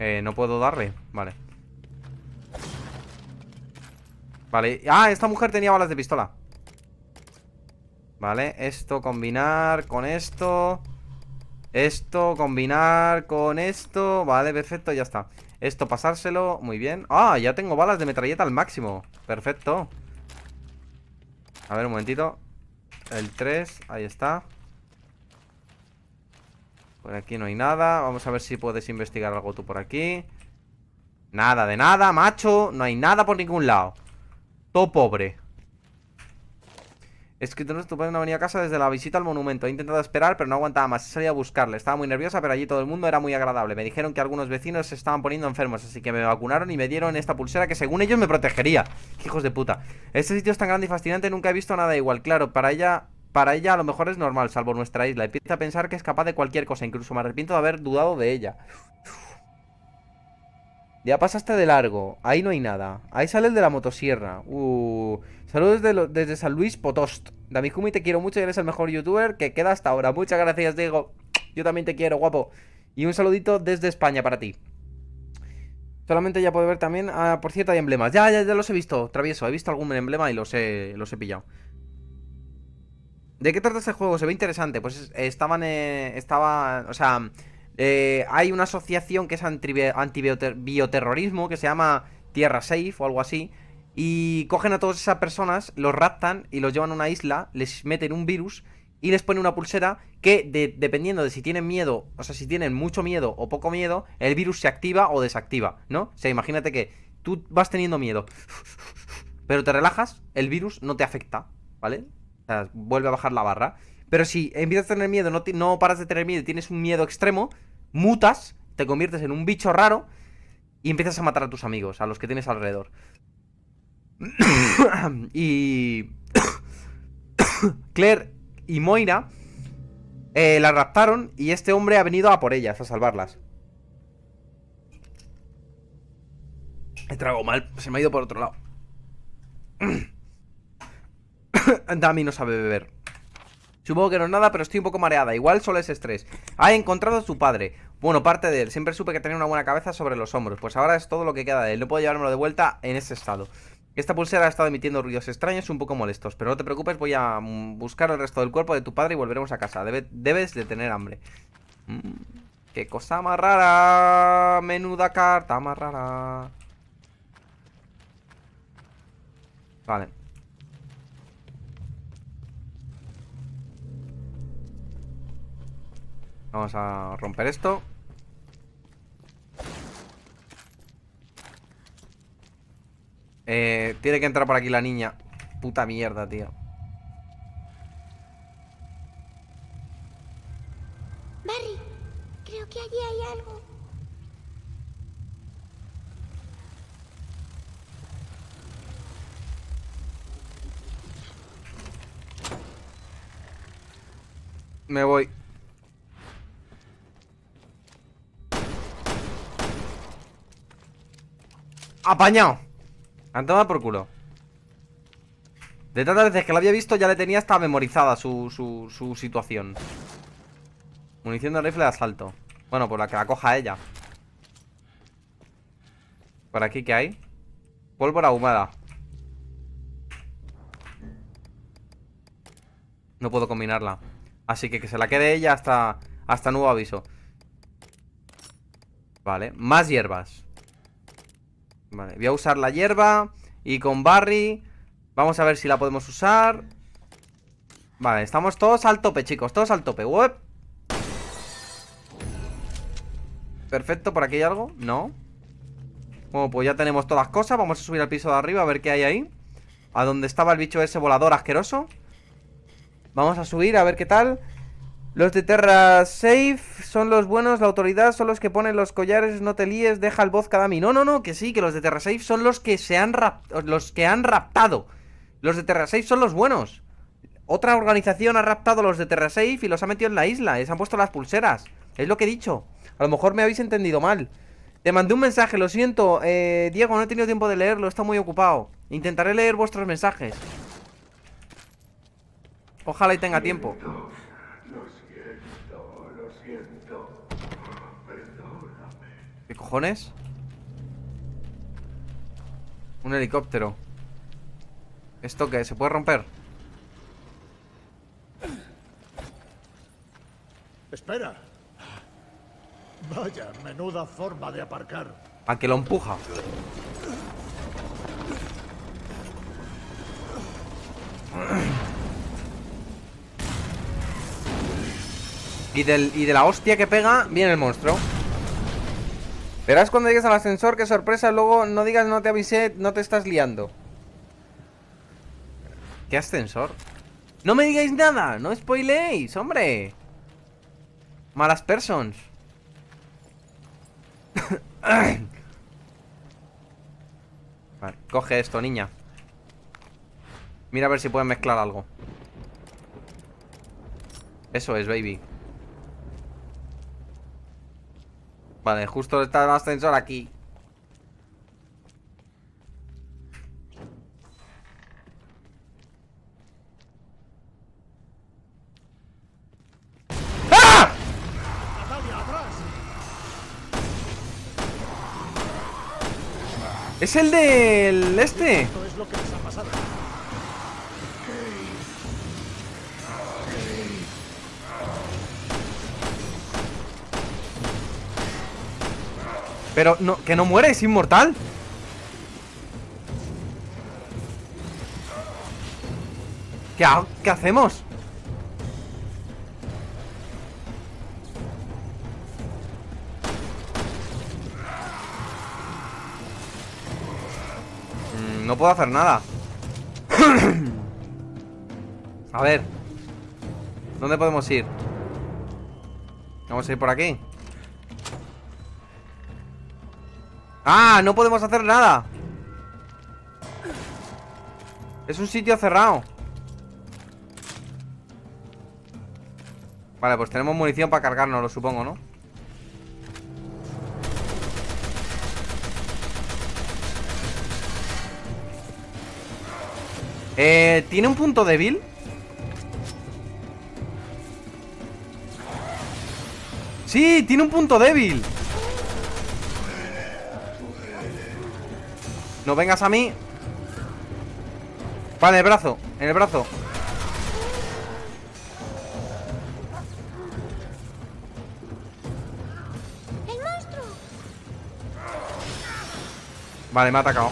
Eh, no puedo darle. Vale. Vale. Ah, esta mujer tenía balas de pistola. ¿Vale? Esto combinar con esto Esto combinar con esto Vale, perfecto, ya está Esto pasárselo, muy bien ¡Ah! Ya tengo balas de metralleta al máximo Perfecto A ver, un momentito El 3, ahí está Por aquí no hay nada Vamos a ver si puedes investigar algo tú por aquí Nada de nada, macho No hay nada por ningún lado Todo pobre que tú no venía a casa desde la visita al monumento. He intentado esperar, pero no aguantaba más. He a buscarle. Estaba muy nerviosa, pero allí todo el mundo era muy agradable. Me dijeron que algunos vecinos se estaban poniendo enfermos, así que me vacunaron y me dieron esta pulsera que según ellos me protegería. Hijos de puta. Este sitio es tan grande y fascinante, nunca he visto nada igual. Claro, para ella... Para ella a lo mejor es normal, salvo nuestra isla. Empieza a pensar que es capaz de cualquier cosa. Incluso me arrepiento de haber dudado de ella. Ya pasaste de largo. Ahí no hay nada. Ahí sale el de la motosierra. Uh. Saludos desde, desde San Luis Potost. Damikumi, te quiero mucho. Eres el mejor youtuber que queda hasta ahora. Muchas gracias, Diego. Yo también te quiero, guapo. Y un saludito desde España para ti. Solamente ya puedo ver también. Ah, por cierto, hay emblemas. Ya, ya, ya los he visto. Travieso, he visto algún emblema y los he, los he pillado. ¿De qué trata este juego? Se ve interesante. Pues estaban. Eh, estaba. O sea. Eh, hay una asociación que es antibioterrorismo, que se llama Tierra Safe o algo así. Y cogen a todas esas personas, los raptan y los llevan a una isla, les meten un virus y les ponen una pulsera que, dependiendo de si tienen miedo, o sea, si tienen mucho miedo o poco miedo, el virus se activa o desactiva, ¿no? O sea, imagínate que tú vas teniendo miedo, pero te relajas, el virus no te afecta, ¿vale? O sea, vuelve a bajar la barra. Pero si empiezas a tener miedo, no, paras de tener miedo y tienes un miedo extremo, mutas, te conviertes en un bicho raro y empiezas a matar a tus amigos, a los que tienes alrededor. y. Claire y Moira eh, la raptaron y este hombre ha venido a por ellas, a salvarlas. He trago mal, se me ha ido por otro lado. Dami no sabe beber. Supongo que no es nada, pero estoy un poco mareada. Igual solo es estrés. Ha encontrado a su padre. Bueno, parte de él. Siempre supe que tenía una buena cabeza sobre los hombros. Pues ahora es todo lo que queda de él. No puedo llevármelo de vuelta en ese estado. Esta pulsera ha estado emitiendo ruidos extraños un poco molestos. Pero no te preocupes, voy a mm, buscar el resto del cuerpo de tu padre y volveremos a casa. debes de tener hambre. Mm, qué cosa más rara. Menuda carta más rara. Vale. Vamos a romper esto. Eh, tiene que entrar por aquí la niña. Puta mierda, tío. Barry, creo que allí hay algo. Me voy. Apañado. Han tomado por culo. De tantas veces que la había visto, ya le tenía hasta memorizada su, situación. Munición de rifle de asalto. Bueno, por pues la que la coja ella. ¿Por aquí qué hay? Pólvora ahumada. No puedo combinarla. Así que que se la quede ella hasta, hasta nuevo aviso. Vale, más hierbas. Vale, voy a usar la hierba Y con Barry Vamos a ver si la podemos usar Vale, estamos todos al tope, chicos Todos al tope, Perfecto, ¿por aquí hay algo? No Bueno, pues ya tenemos todas las cosas Vamos a subir al piso de arriba a ver qué hay ahí A donde estaba el bicho ese volador asqueroso Vamos a subir a ver qué tal los de Terra Safe son los buenos, la autoridad son los que ponen los collares, no te líes, deja el voz cada mí. No, no, no, que sí, que los de Terra Safe son los que se han los que han raptado. Los de Terra Safe son los buenos. Otra organización ha raptado a los de Terra Safe y los ha metido en la isla, les han puesto las pulseras. Es lo que he dicho. A lo mejor me habéis entendido mal. Te mandé un mensaje, lo siento, eh, Diego, no he tenido tiempo de leerlo, está muy ocupado. Intentaré leer vuestros mensajes. Ojalá y tenga tiempo. Un helicóptero ¿Esto qué? ¿Se puede romper? Espera Vaya, menuda forma de aparcar A que lo empuja Y, y de la hostia que pega Viene el monstruo Verás cuando llegues al ascensor, qué sorpresa. Luego no digas, no te avisé, no te estás liando. ¿Qué ascensor? ¡No me digáis nada! ¡No spoiléis, hombre! Malas persons. vale, coge esto, niña. Mira a ver si puedes mezclar algo. Eso es, baby. Vale, justo está el ascensor aquí. ¡Ah! Es el del este. Esto es lo que ha pasado. Pero no, que no muere, es inmortal. ¿Qué, hacemos? Mm, no puedo hacer nada. A ver. ¿Dónde podemos ir? Vamos a ir por aquí ¡Ah! No podemos hacer nada Es un sitio cerrado Vale, pues tenemos munición para cargarnos, lo supongo, ¿no? Eh, ¿Tiene un punto débil? Sí, tiene un punto débil No vengas a mí. Vale, el brazo. En el brazo. El monstruo. Vale, me ha atacado.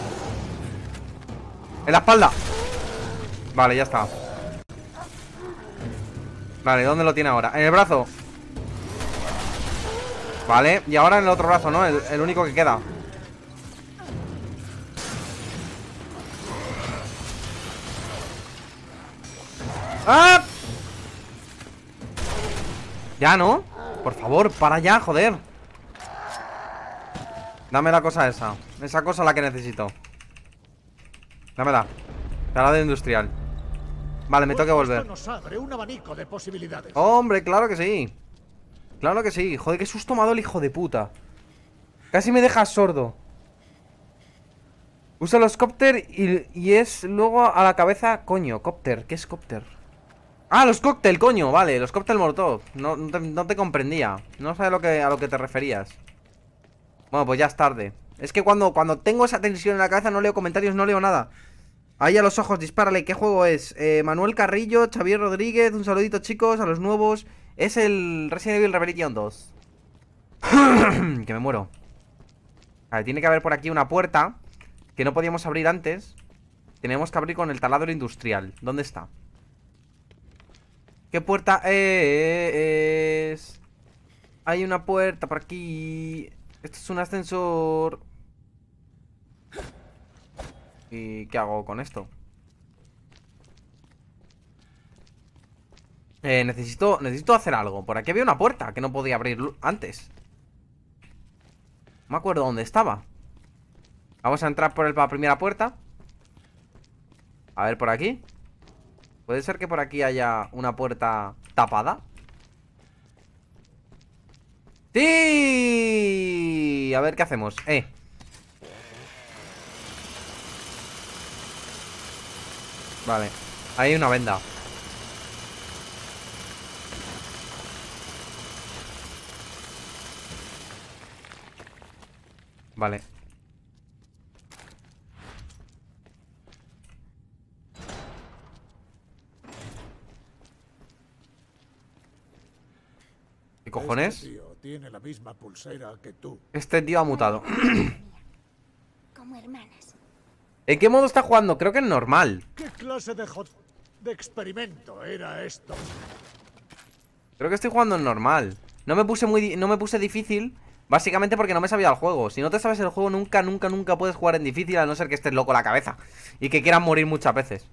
En la espalda. Vale, ya está. Vale, ¿dónde lo tiene ahora? En el brazo. Vale, y ahora en el otro brazo, ¿no? el, el único que queda. Ya, ¿no? Por favor, para ya, joder Dame la cosa esa Esa cosa la que necesito Dámela la de industrial Vale, me toca volver Hombre, claro que sí Claro que sí Joder, qué susto tomado el hijo de puta Casi me deja sordo Usa los copter y, es luego a la cabeza Coño, copter, ¿qué es copter? Ah, los cóctel, coño, vale, los cóctel mortos no, no, te, comprendía No sé lo que, a lo que te referías Bueno, pues ya es tarde Es que cuando, cuando tengo esa tensión en la cabeza No leo comentarios, no leo nada Ahí a los ojos, dispárale, ¿qué juego es? Eh, Manuel Carrillo, Xavier Rodríguez Un saludito chicos, a los nuevos Es el Resident Evil Rebellion 2 Que me muero Vale, tiene que haber por aquí una puerta Que no podíamos abrir antes Tenemos que abrir con el taladro industrial ¿Dónde está? ¿Qué puerta e-, es? Hay una puerta por aquí. Esto es un ascensor. ¿Y qué hago con esto? Eh, necesito, necesito hacer algo. Por aquí había una puerta que no podía abrir antes. No me acuerdo dónde estaba. Vamos a entrar por la primera puerta. A ver, por aquí. ¿Puede ser que por aquí haya una puerta tapada? ¡Sí! A ver qué hacemos. Eh. Vale. hay una venda. Vale. tiene la misma pulsera que tú Este tío ha mutado. ¿En qué modo está jugando? Creo que en normal. de, experimento era esto? Creo que estoy jugando en normal. No me puse muy no me puse difícil, básicamente porque no me sabía el juego. Si no te sabes el juego, nunca, nunca, nunca puedes jugar en difícil a no ser que estés loco la cabeza y que quieras morir muchas veces.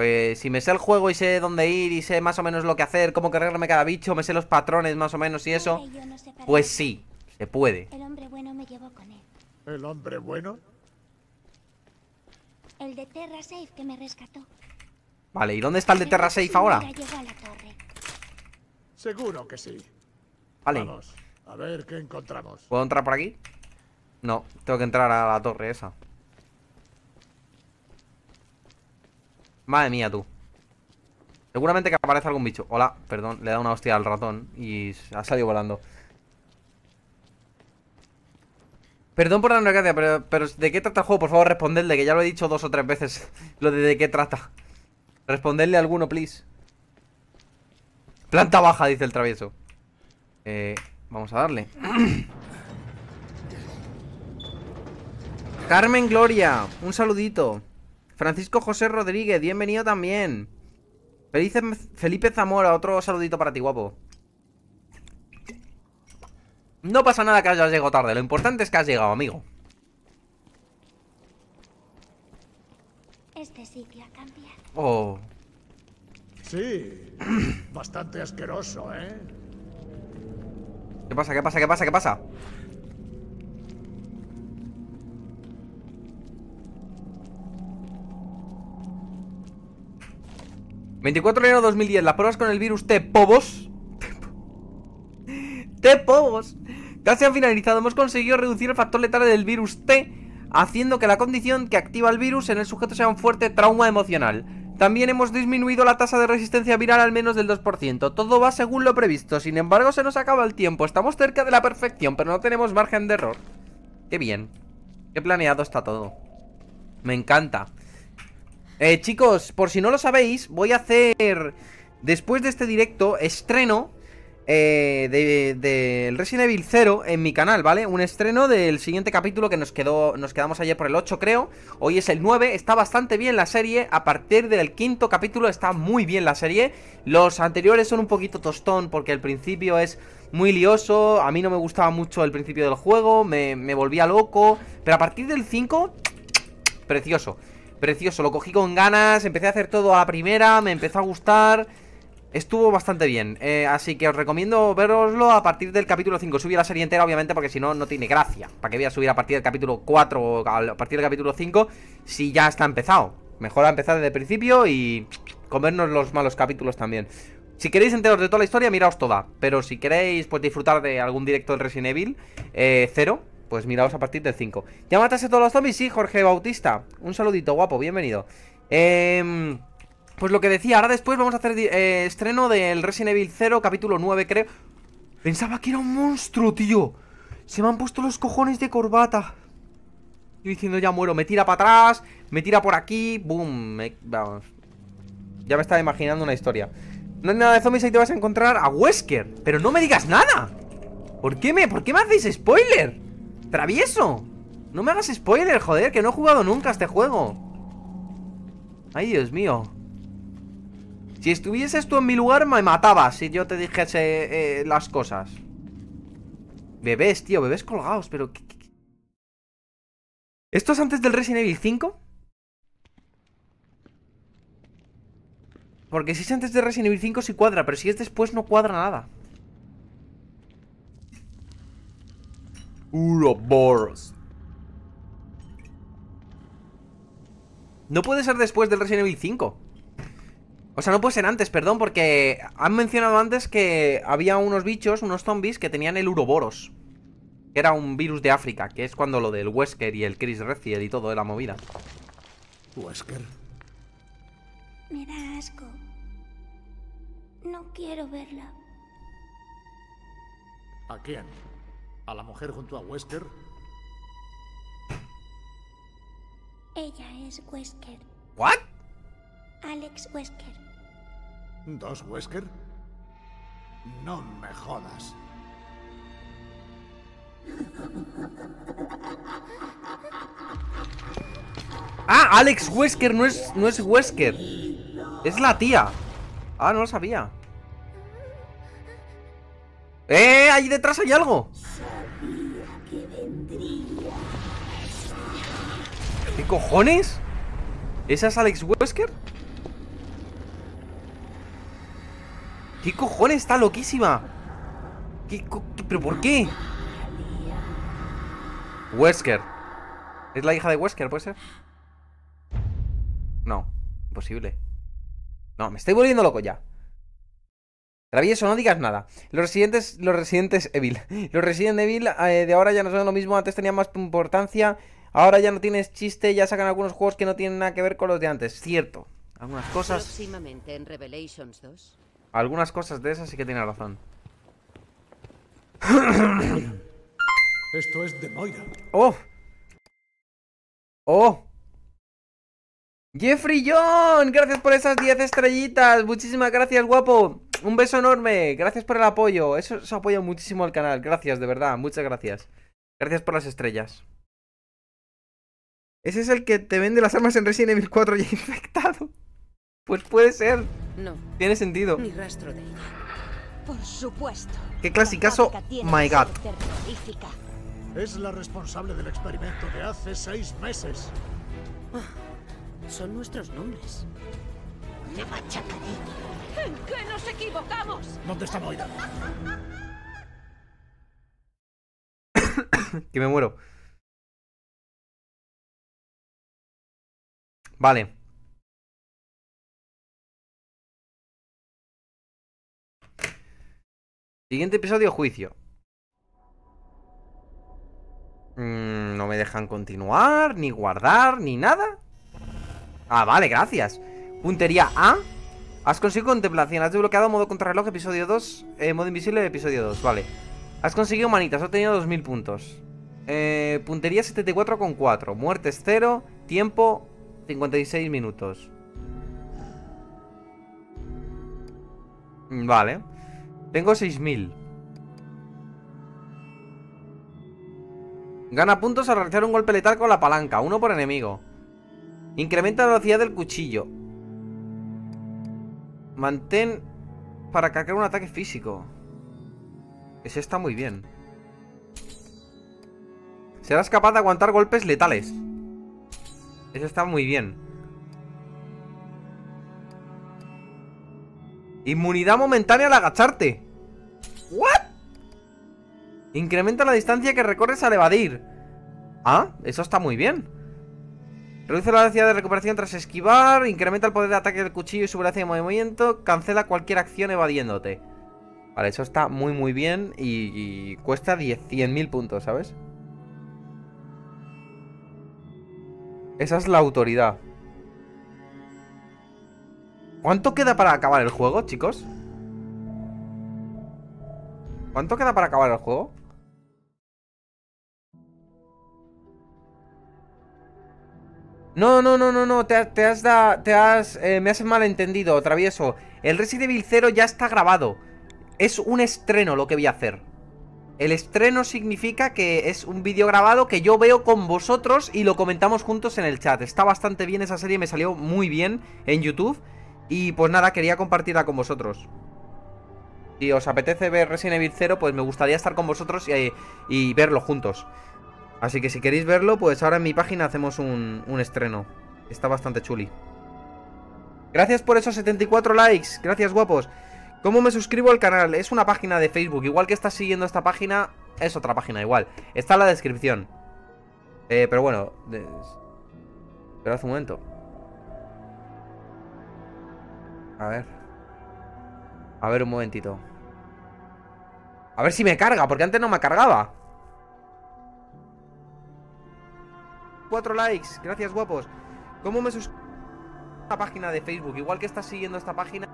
Pues si me sé el juego y sé dónde ir y sé más o menos lo que hacer, cómo cargarme cada bicho, me sé los patrones más o menos y eso, pues sí, se puede. El hombre bueno ¿El hombre bueno? El de que me rescató. Vale, ¿y dónde está el de Terra Safe ahora? Seguro que sí. Vale. a ver qué encontramos. ¿Puedo entrar por aquí? No, tengo que entrar a la torre esa. Madre mía, tú. Seguramente que aparece algún bicho. Hola, perdón, le da una hostia al ratón y ha salido volando. Perdón por la gracia, pero, pero ¿de qué trata el juego? Por favor, respondedle, que ya lo he dicho dos o tres veces lo de de qué trata. Responderle a alguno, please. Planta baja, dice el travieso. Eh, vamos a darle. Carmen Gloria, un saludito. Francisco José Rodríguez, bienvenido también. Felipe Zamora, otro saludito para ti, guapo. No pasa nada que hayas llegado tarde, lo importante es que has llegado, amigo. Este sitio Oh. Sí. Bastante asqueroso, ¿eh? ¿Qué pasa? ¿Qué pasa? ¿Qué pasa? ¿Qué pasa? 24 de enero de 2010, las pruebas con el virus t pobos t pobos Casi han finalizado, hemos conseguido reducir el factor letal del virus T Haciendo que la condición que activa el virus en el sujeto sea un fuerte trauma emocional también hemos disminuido la tasa de resistencia viral al menos del 2%. Todo va según lo previsto. Sin embargo, se nos acaba el tiempo. Estamos cerca de la perfección, pero no tenemos margen de error. Qué bien. Qué planeado está todo. Me encanta. Eh, chicos, por si no lo sabéis, voy a hacer, después de este directo, estreno eh, del Resident Evil 0 en mi canal, ¿vale? Un estreno del siguiente capítulo que nos quedó nos quedamos ayer por el 8, creo. Hoy es el 9, está bastante bien la serie. A partir del quinto capítulo está muy bien la serie. Los anteriores son un poquito tostón porque el principio es muy lioso. A mí no me gustaba mucho el principio del juego, me, me volvía loco. Pero a partir del 5, precioso. Precioso, lo cogí con ganas, empecé a hacer todo a la primera, me empezó a gustar estuvo bastante bien. Eh, así que os recomiendo veroslo a partir del capítulo 5. Subir la serie entera, obviamente, porque si no, no tiene gracia. ¿Para qué voy a subir a partir del capítulo 4 o a partir del capítulo 5 si ya está empezado? Mejor a empezar desde el principio y comernos los malos capítulos también. Si queréis enteros de toda la historia, miraos toda. Pero si queréis pues disfrutar de algún directo del Resident Evil, eh, cero, pues miraos a partir del 5 ¿Ya mataste todos los zombies? Sí, Jorge Bautista Un saludito, guapo, bienvenido em, Pues lo que decía, ahora después vamos a hacer eh, estreno del Resident Evil 0, capítulo 9, creo. Pensaba que era un monstruo, tío. Se me han puesto los cojones de corbata. y diciendo, ya muero. Me tira para atrás, me tira por aquí. Boom. Vamos. Ya me estaba imaginando una historia. No hay nada de zombies, ahí te vas a encontrar a Wesker. Pero no me digas nada. ¿Por qué me, ¿por qué me hacéis spoiler? ¡Travieso! No me hagas spoiler, joder, que no he jugado nunca este juego. Ay, Dios mío. Si estuvieses tú en mi lugar, me matabas si yo te dijese eh, las cosas. Bebés, tío, bebés colgados, pero... esto es antes del Resident Evil 5? Porque si es antes del Resident Evil 5 sí cuadra, pero si es después no cuadra nada. Uroboros. No puede ser después del Resident Evil 5. O sea, no puede ser antes, perdón, porque han mencionado antes que había unos bichos, unos zombies, que tenían el Uroboros. Que era un virus de África, que es cuando lo del Wesker y el Chris Redfield y todo de la movida. Wesker. Me da asco. No quiero verla. ¿A quién? a la mujer junto a Wesker? Ella es Wesker. ¿What? Alex Wesker. ¿Dos Wesker? No me jodas. Ah, Alex Wesker no es, no es Wesker. Es la tía. Ah, no lo sabía. ¡Eh! Ahí detrás hay algo. cojones? ¿Esa es Alex Wesker? ¿Qué cojones? Está loquísima. ¿Qué, qué, pero por qué? Wesker. ¿Es la hija de Wesker, puede ser? No, imposible. No, me estoy volviendo loco ya. Travieso, no digas nada. Los residentes, los residentes Evil. Los residentes Evil eh, de ahora ya no son lo mismo. Antes tenían más importancia Ahora ya no tienes chiste, ya sacan algunos juegos que no tienen nada que ver con los de antes, cierto. Algunas cosas... Próximamente en Revelations 2. Algunas cosas de esas sí que tiene razón. Esto es de Moira. ¡Oh! ¡Oh! Jeffrey John, gracias por esas 10 estrellitas. Muchísimas gracias, guapo. Un beso enorme. Gracias por el apoyo. Eso, eso apoya muchísimo al canal. Gracias, de verdad. Muchas gracias. Gracias por las estrellas. Ese es el que te vende las armas en Resident Evil 4 ya infectado. Pues puede ser. No. Tiene sentido. rastro de ella. Por supuesto. Qué clasicazo. My God. Es la responsable del experimento de hace seis meses. Ah, son nuestros nombres. ¿En qué nos equivocamos? ¿Dónde está Moira? que me muero. Vale. Siguiente episodio, juicio. Mm, no me dejan continuar, ni guardar, ni nada. Ah, vale, gracias. Puntería A. Has conseguido contemplación. Has desbloqueado modo contrarreloj, episodio 2. Eh, modo invisible, episodio 2. Vale. Has conseguido manitas. Has tenido 2000 puntos. Eh, puntería 4. Muertes 0. Tiempo 56 minutos. Mm, vale. Tengo 6.000. Gana puntos al realizar un golpe letal con la palanca. Uno por enemigo. Incrementa la velocidad del cuchillo. Mantén para cargar un ataque físico. Ese está muy bien. Serás capaz de aguantar golpes letales. Eso está muy bien. Inmunidad momentánea al agacharte. ¿What? Incrementa la distancia que recorres al evadir. Ah, eso está muy bien. Reduce la velocidad de recuperación tras esquivar, incrementa el poder de ataque del cuchillo y su velocidad de movimiento, cancela cualquier acción evadiéndote. Vale, eso está muy muy bien y, cuesta 100.000 puntos, ¿sabes? Esa es la autoridad. ¿Cuánto queda para acabar el juego, chicos? ¿Cuánto queda para acabar el juego? No, no, no, no, no, te, has, da, te has eh, me has malentendido, travieso. El Resident Evil 0 ya está grabado. Es un estreno lo que voy a hacer. El estreno significa que es un vídeo grabado que yo veo con vosotros y lo comentamos juntos en el chat. Está bastante bien esa serie, me salió muy bien en YouTube. Y pues nada, quería compartirla con vosotros. Si os apetece ver Resident Evil 0, pues me gustaría estar con vosotros y, verlo juntos. Así que si queréis verlo, pues ahora en mi página hacemos un, un estreno. Está bastante chuli. Gracias por esos 74 likes. Gracias, guapos. ¿Cómo me suscribo al canal? Es una página de Facebook. Igual que estás siguiendo esta página, es otra página igual. Está en la descripción. Eh, pero bueno... esperad un momento. A ver. A ver un momentito. A ver si me carga, porque antes no me cargaba. Cuatro likes. Gracias, guapos. ¿Cómo me suscribo? página de Facebook. Igual que estás siguiendo esta página.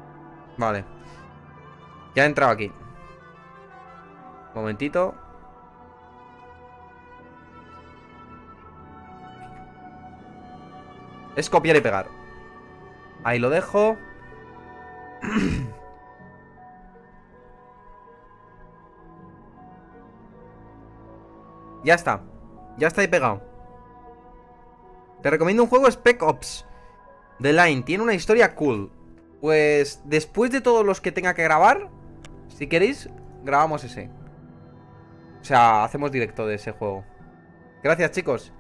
Vale. Ya he entrado aquí. Momentito. Es copiar y pegar. Ahí lo dejo. ya está. Ya está ahí pegado. Te recomiendo un juego Spec Ops. The Line. Tiene una historia cool. Pues después de todos los que tenga que grabar, si queréis, grabamos ese. O sea, hacemos directo de ese juego. Gracias, chicos.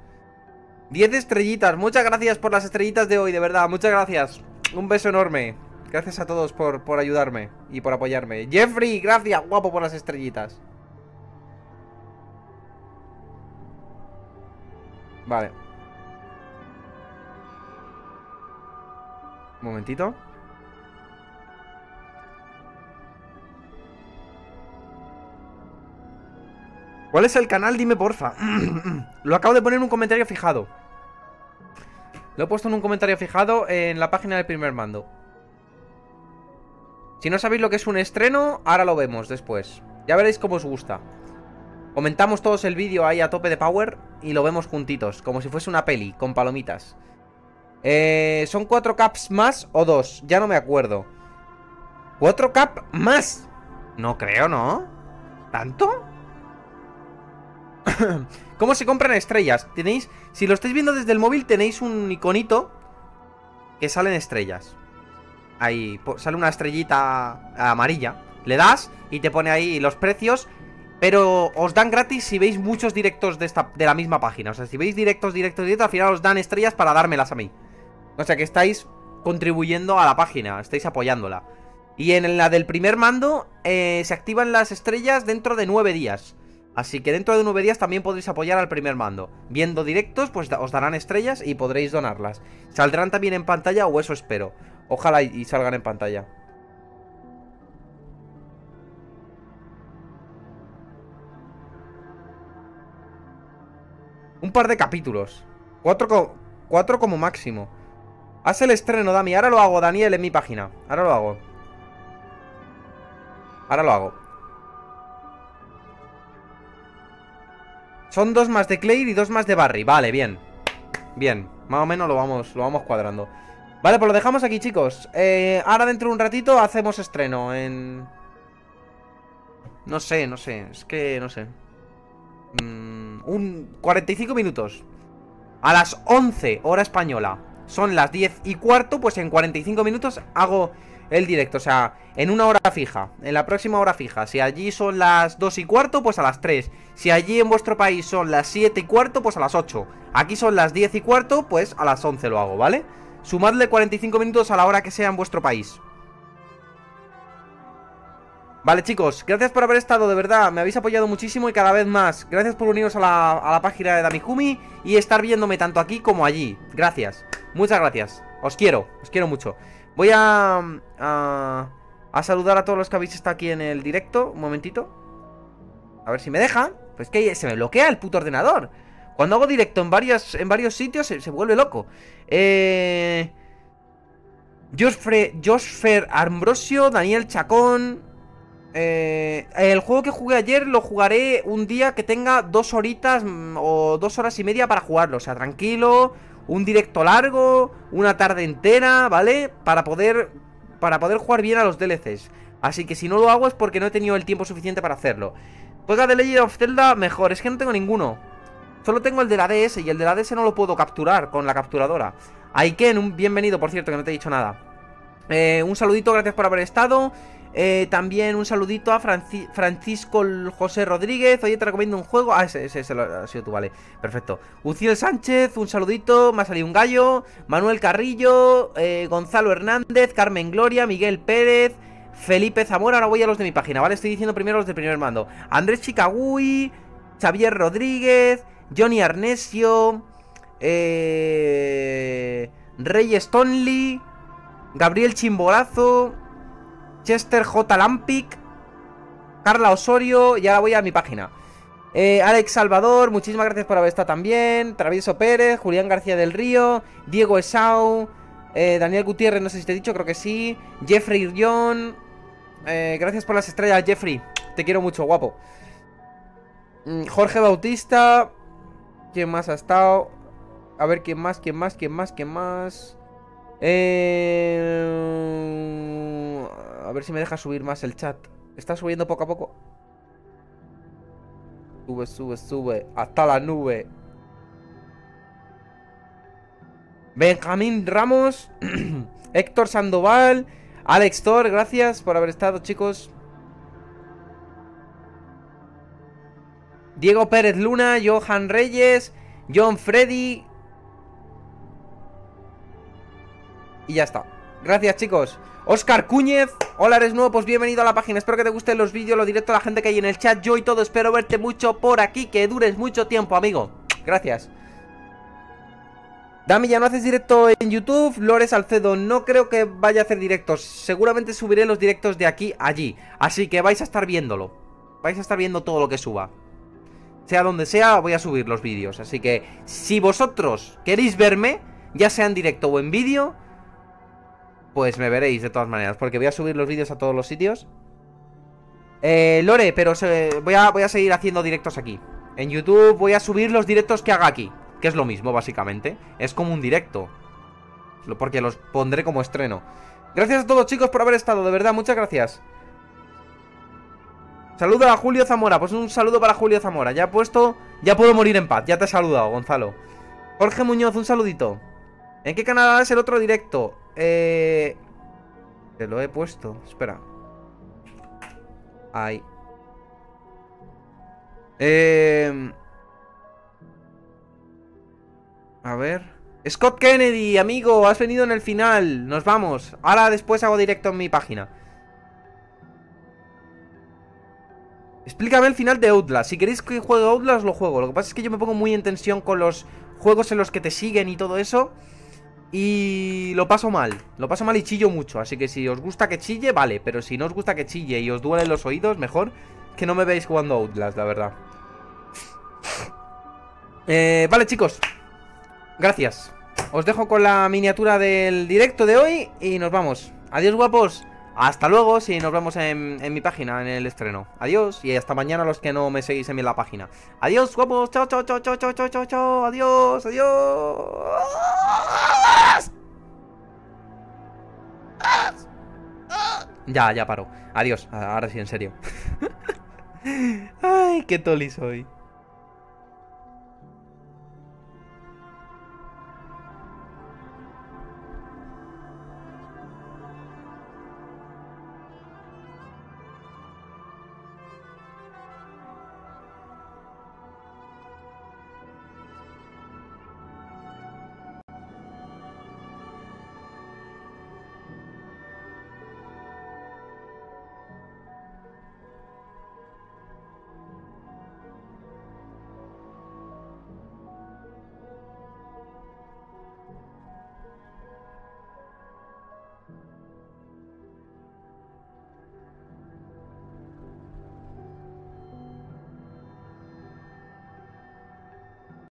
10 estrellitas. Muchas gracias por las estrellitas de hoy, de verdad. Muchas gracias. Un beso enorme. Gracias a todos por, por ayudarme y por apoyarme. Jeffrey, gracias, guapo, por las estrellitas. Vale. Un momentito. ¿Cuál es el canal? Dime porfa. Lo acabo de poner en un comentario fijado. Lo he puesto en un comentario fijado en la página del primer mando. Si no sabéis lo que es un estreno, ahora lo vemos después. Ya veréis cómo os gusta. Comentamos todos el vídeo ahí a tope de power y lo vemos juntitos, como si fuese una peli, con palomitas. Eh, ¿Son cuatro caps más o dos? Ya no me acuerdo. ¿Cuatro caps más? No creo, ¿no? ¿Tanto? ¿Cómo se compran estrellas? Tenéis, si lo estáis viendo desde el móvil, tenéis un iconito que salen estrellas. Ahí sale una estrellita amarilla. Le das y te pone ahí los precios. Pero os dan gratis si veis muchos directos de, de la misma página. O sea, si veis directos, directos, directos, al final os dan estrellas para dármelas a mí. O sea que estáis contribuyendo a la página, estáis apoyándola. Y en la del primer mando eh, se activan las estrellas dentro de nueve días. Así que dentro de nueve días también podréis apoyar al primer mando. Viendo directos, pues os darán estrellas y podréis donarlas. Saldrán también en pantalla, o eso espero. Ojalá y salgan en pantalla. Un par de capítulos. Cuatro, cuatro como máximo. Haz el estreno, Dami. Ahora lo hago, Daniel, en mi página. Ahora lo hago. Ahora lo hago. Son dos más de Claire y dos más de Barry. Vale, bien. Bien. Más o menos lo vamos, lo vamos cuadrando. Vale, pues lo dejamos aquí, chicos. Eh, ahora dentro de un ratito hacemos estreno en... No sé, no sé. Es que no sé. Mm, un 45 minutos. A las 11, hora española. Son las 10 y cuarto, pues en 45 minutos hago el directo. O sea, en una hora fija, en la próxima hora fija. Si allí son las 2 y cuarto, pues a las 3. Si allí en vuestro país son las 7 y cuarto, pues a las 8. Aquí son las 10 y cuarto, pues a las 11 lo hago, ¿vale? Sumadle 45 minutos a la hora que sea en vuestro país. Vale chicos, gracias por haber estado, de verdad, me habéis apoyado muchísimo y cada vez más. Gracias por uniros a la, a la página de Damihumi y estar viéndome tanto aquí como allí. Gracias, muchas gracias. Os quiero, os quiero mucho. Voy a, a, saludar a todos los que habéis estado aquí en el directo. Un momentito. A ver si me deja. Pues que se me bloquea el puto ordenador. Cuando hago directo en, en varios sitios se, se vuelve loco. Eh... Josfer, Ambrosio, Daniel Chacón. Eh, el juego que jugué ayer lo jugaré un día que tenga dos horitas mm, o dos horas y media para jugarlo. O sea, tranquilo un directo largo, una tarde entera, ¿vale? Para poder, para poder jugar bien a los DLCs. Así que si no lo hago es porque no he tenido el tiempo suficiente para hacerlo. Juega pues de Legend of Zelda mejor, es que no tengo ninguno. Solo tengo el de la DS y el de la DS no lo puedo capturar con la capturadora. Aiken, un bienvenido, por cierto, que no te he dicho nada. Eh, un saludito, gracias por haber estado. Eh, también un saludito a Francisco José Rodríguez. Oye, te recomiendo un juego. Ah, ese, lo ha sido tú, vale. Perfecto. Uciel Sánchez, un saludito. Me ha salido un gallo. Manuel Carrillo, eh, Gonzalo Hernández, Carmen Gloria, Miguel Pérez. Felipe Zamora, ahora voy a los de mi página, ¿vale? Estoy diciendo primero los del primer mando. Andrés Chicagui, Xavier Rodríguez, Johnny Arnesio, eh, Rey Stonley, Gabriel Chimborazo, Chester J. Lampic, Carla Osorio, ya voy a mi página. Eh, Alex Salvador, muchísimas gracias por haber estado también. Travieso Pérez, Julián García del Río, Diego Esau, eh, Daniel Gutiérrez, no sé si te he dicho, creo que sí. Jeffrey Irion, eh, gracias por las estrellas, Jeffrey. Te quiero mucho, guapo. Mm, Jorge Bautista. ¿Quién más ha estado? A ver, ¿quién más? ¿Quién más? ¿Quién más? ¿Quién más? Eh a ver si me deja subir más el chat. Está subiendo poco a poco. Sube, sube, sube. Hasta la nube. Benjamín Ramos. Héctor Sandoval. Alex Thor, gracias por haber estado, chicos. Diego Pérez Luna, Johan Reyes, John Freddy. Y ya está. Gracias, chicos. Oscar Cúñez, hola, eres nuevo, pues bienvenido a la página. Espero que te gusten los vídeos, lo directo a la gente que hay en el chat, yo y todo. Espero verte mucho por aquí, que dures mucho tiempo, amigo. Gracias. Dami, ya no haces directo en YouTube. Lores Alcedo, no creo que vaya a hacer directos. Seguramente subiré los directos de aquí allí. Así que vais a estar viéndolo. Vais a estar viendo todo lo que suba. Sea donde sea, voy a subir los vídeos. Así que si vosotros queréis verme, ya sea en directo o en vídeo, pues me veréis de todas maneras, porque voy a subir los vídeos a todos los sitios. Eh, Lore, pero voy, a, voy a seguir haciendo directos aquí. En YouTube voy a subir los directos que haga aquí, que es lo mismo, básicamente. Es como un directo, porque los pondré como estreno. Gracias a todos, chicos, por haber estado, de verdad, muchas gracias. Saludo a Julio Zamora, pues un saludo para Julio Zamora. Ya he puesto, ya puedo morir en paz, ya te he saludado, Gonzalo. Jorge Muñoz, un saludito. ¿En qué canal es el otro directo? Eh... Te lo he puesto. Espera. Ahí. Eh... A ver... Scott Kennedy, amigo, has venido en el final. Nos vamos. Ahora después hago directo en mi página. Explícame el final de Outlast. Si queréis que juegue Outlast, lo juego. Lo que pasa es que yo me pongo muy en tensión con los juegos en los que te siguen y todo eso. Y lo paso mal, lo paso mal y chillo mucho Así que si os gusta que chille, vale Pero si no os gusta que chille y os duelen los oídos, mejor Que no me veáis jugando Outlast, la verdad eh, Vale chicos Gracias Os dejo con la miniatura del directo de hoy Y nos vamos Adiós guapos hasta luego, si nos vemos en, mi página, en el estreno. Adiós, y hasta mañana los que no me seguís en la página. Adiós, guapos. Chao, chao, chao, chao, chao, chao, chao, Adiós, adiós. Ya, ya paro. Adiós, ahora sí, en serio. Ay, qué toli soy.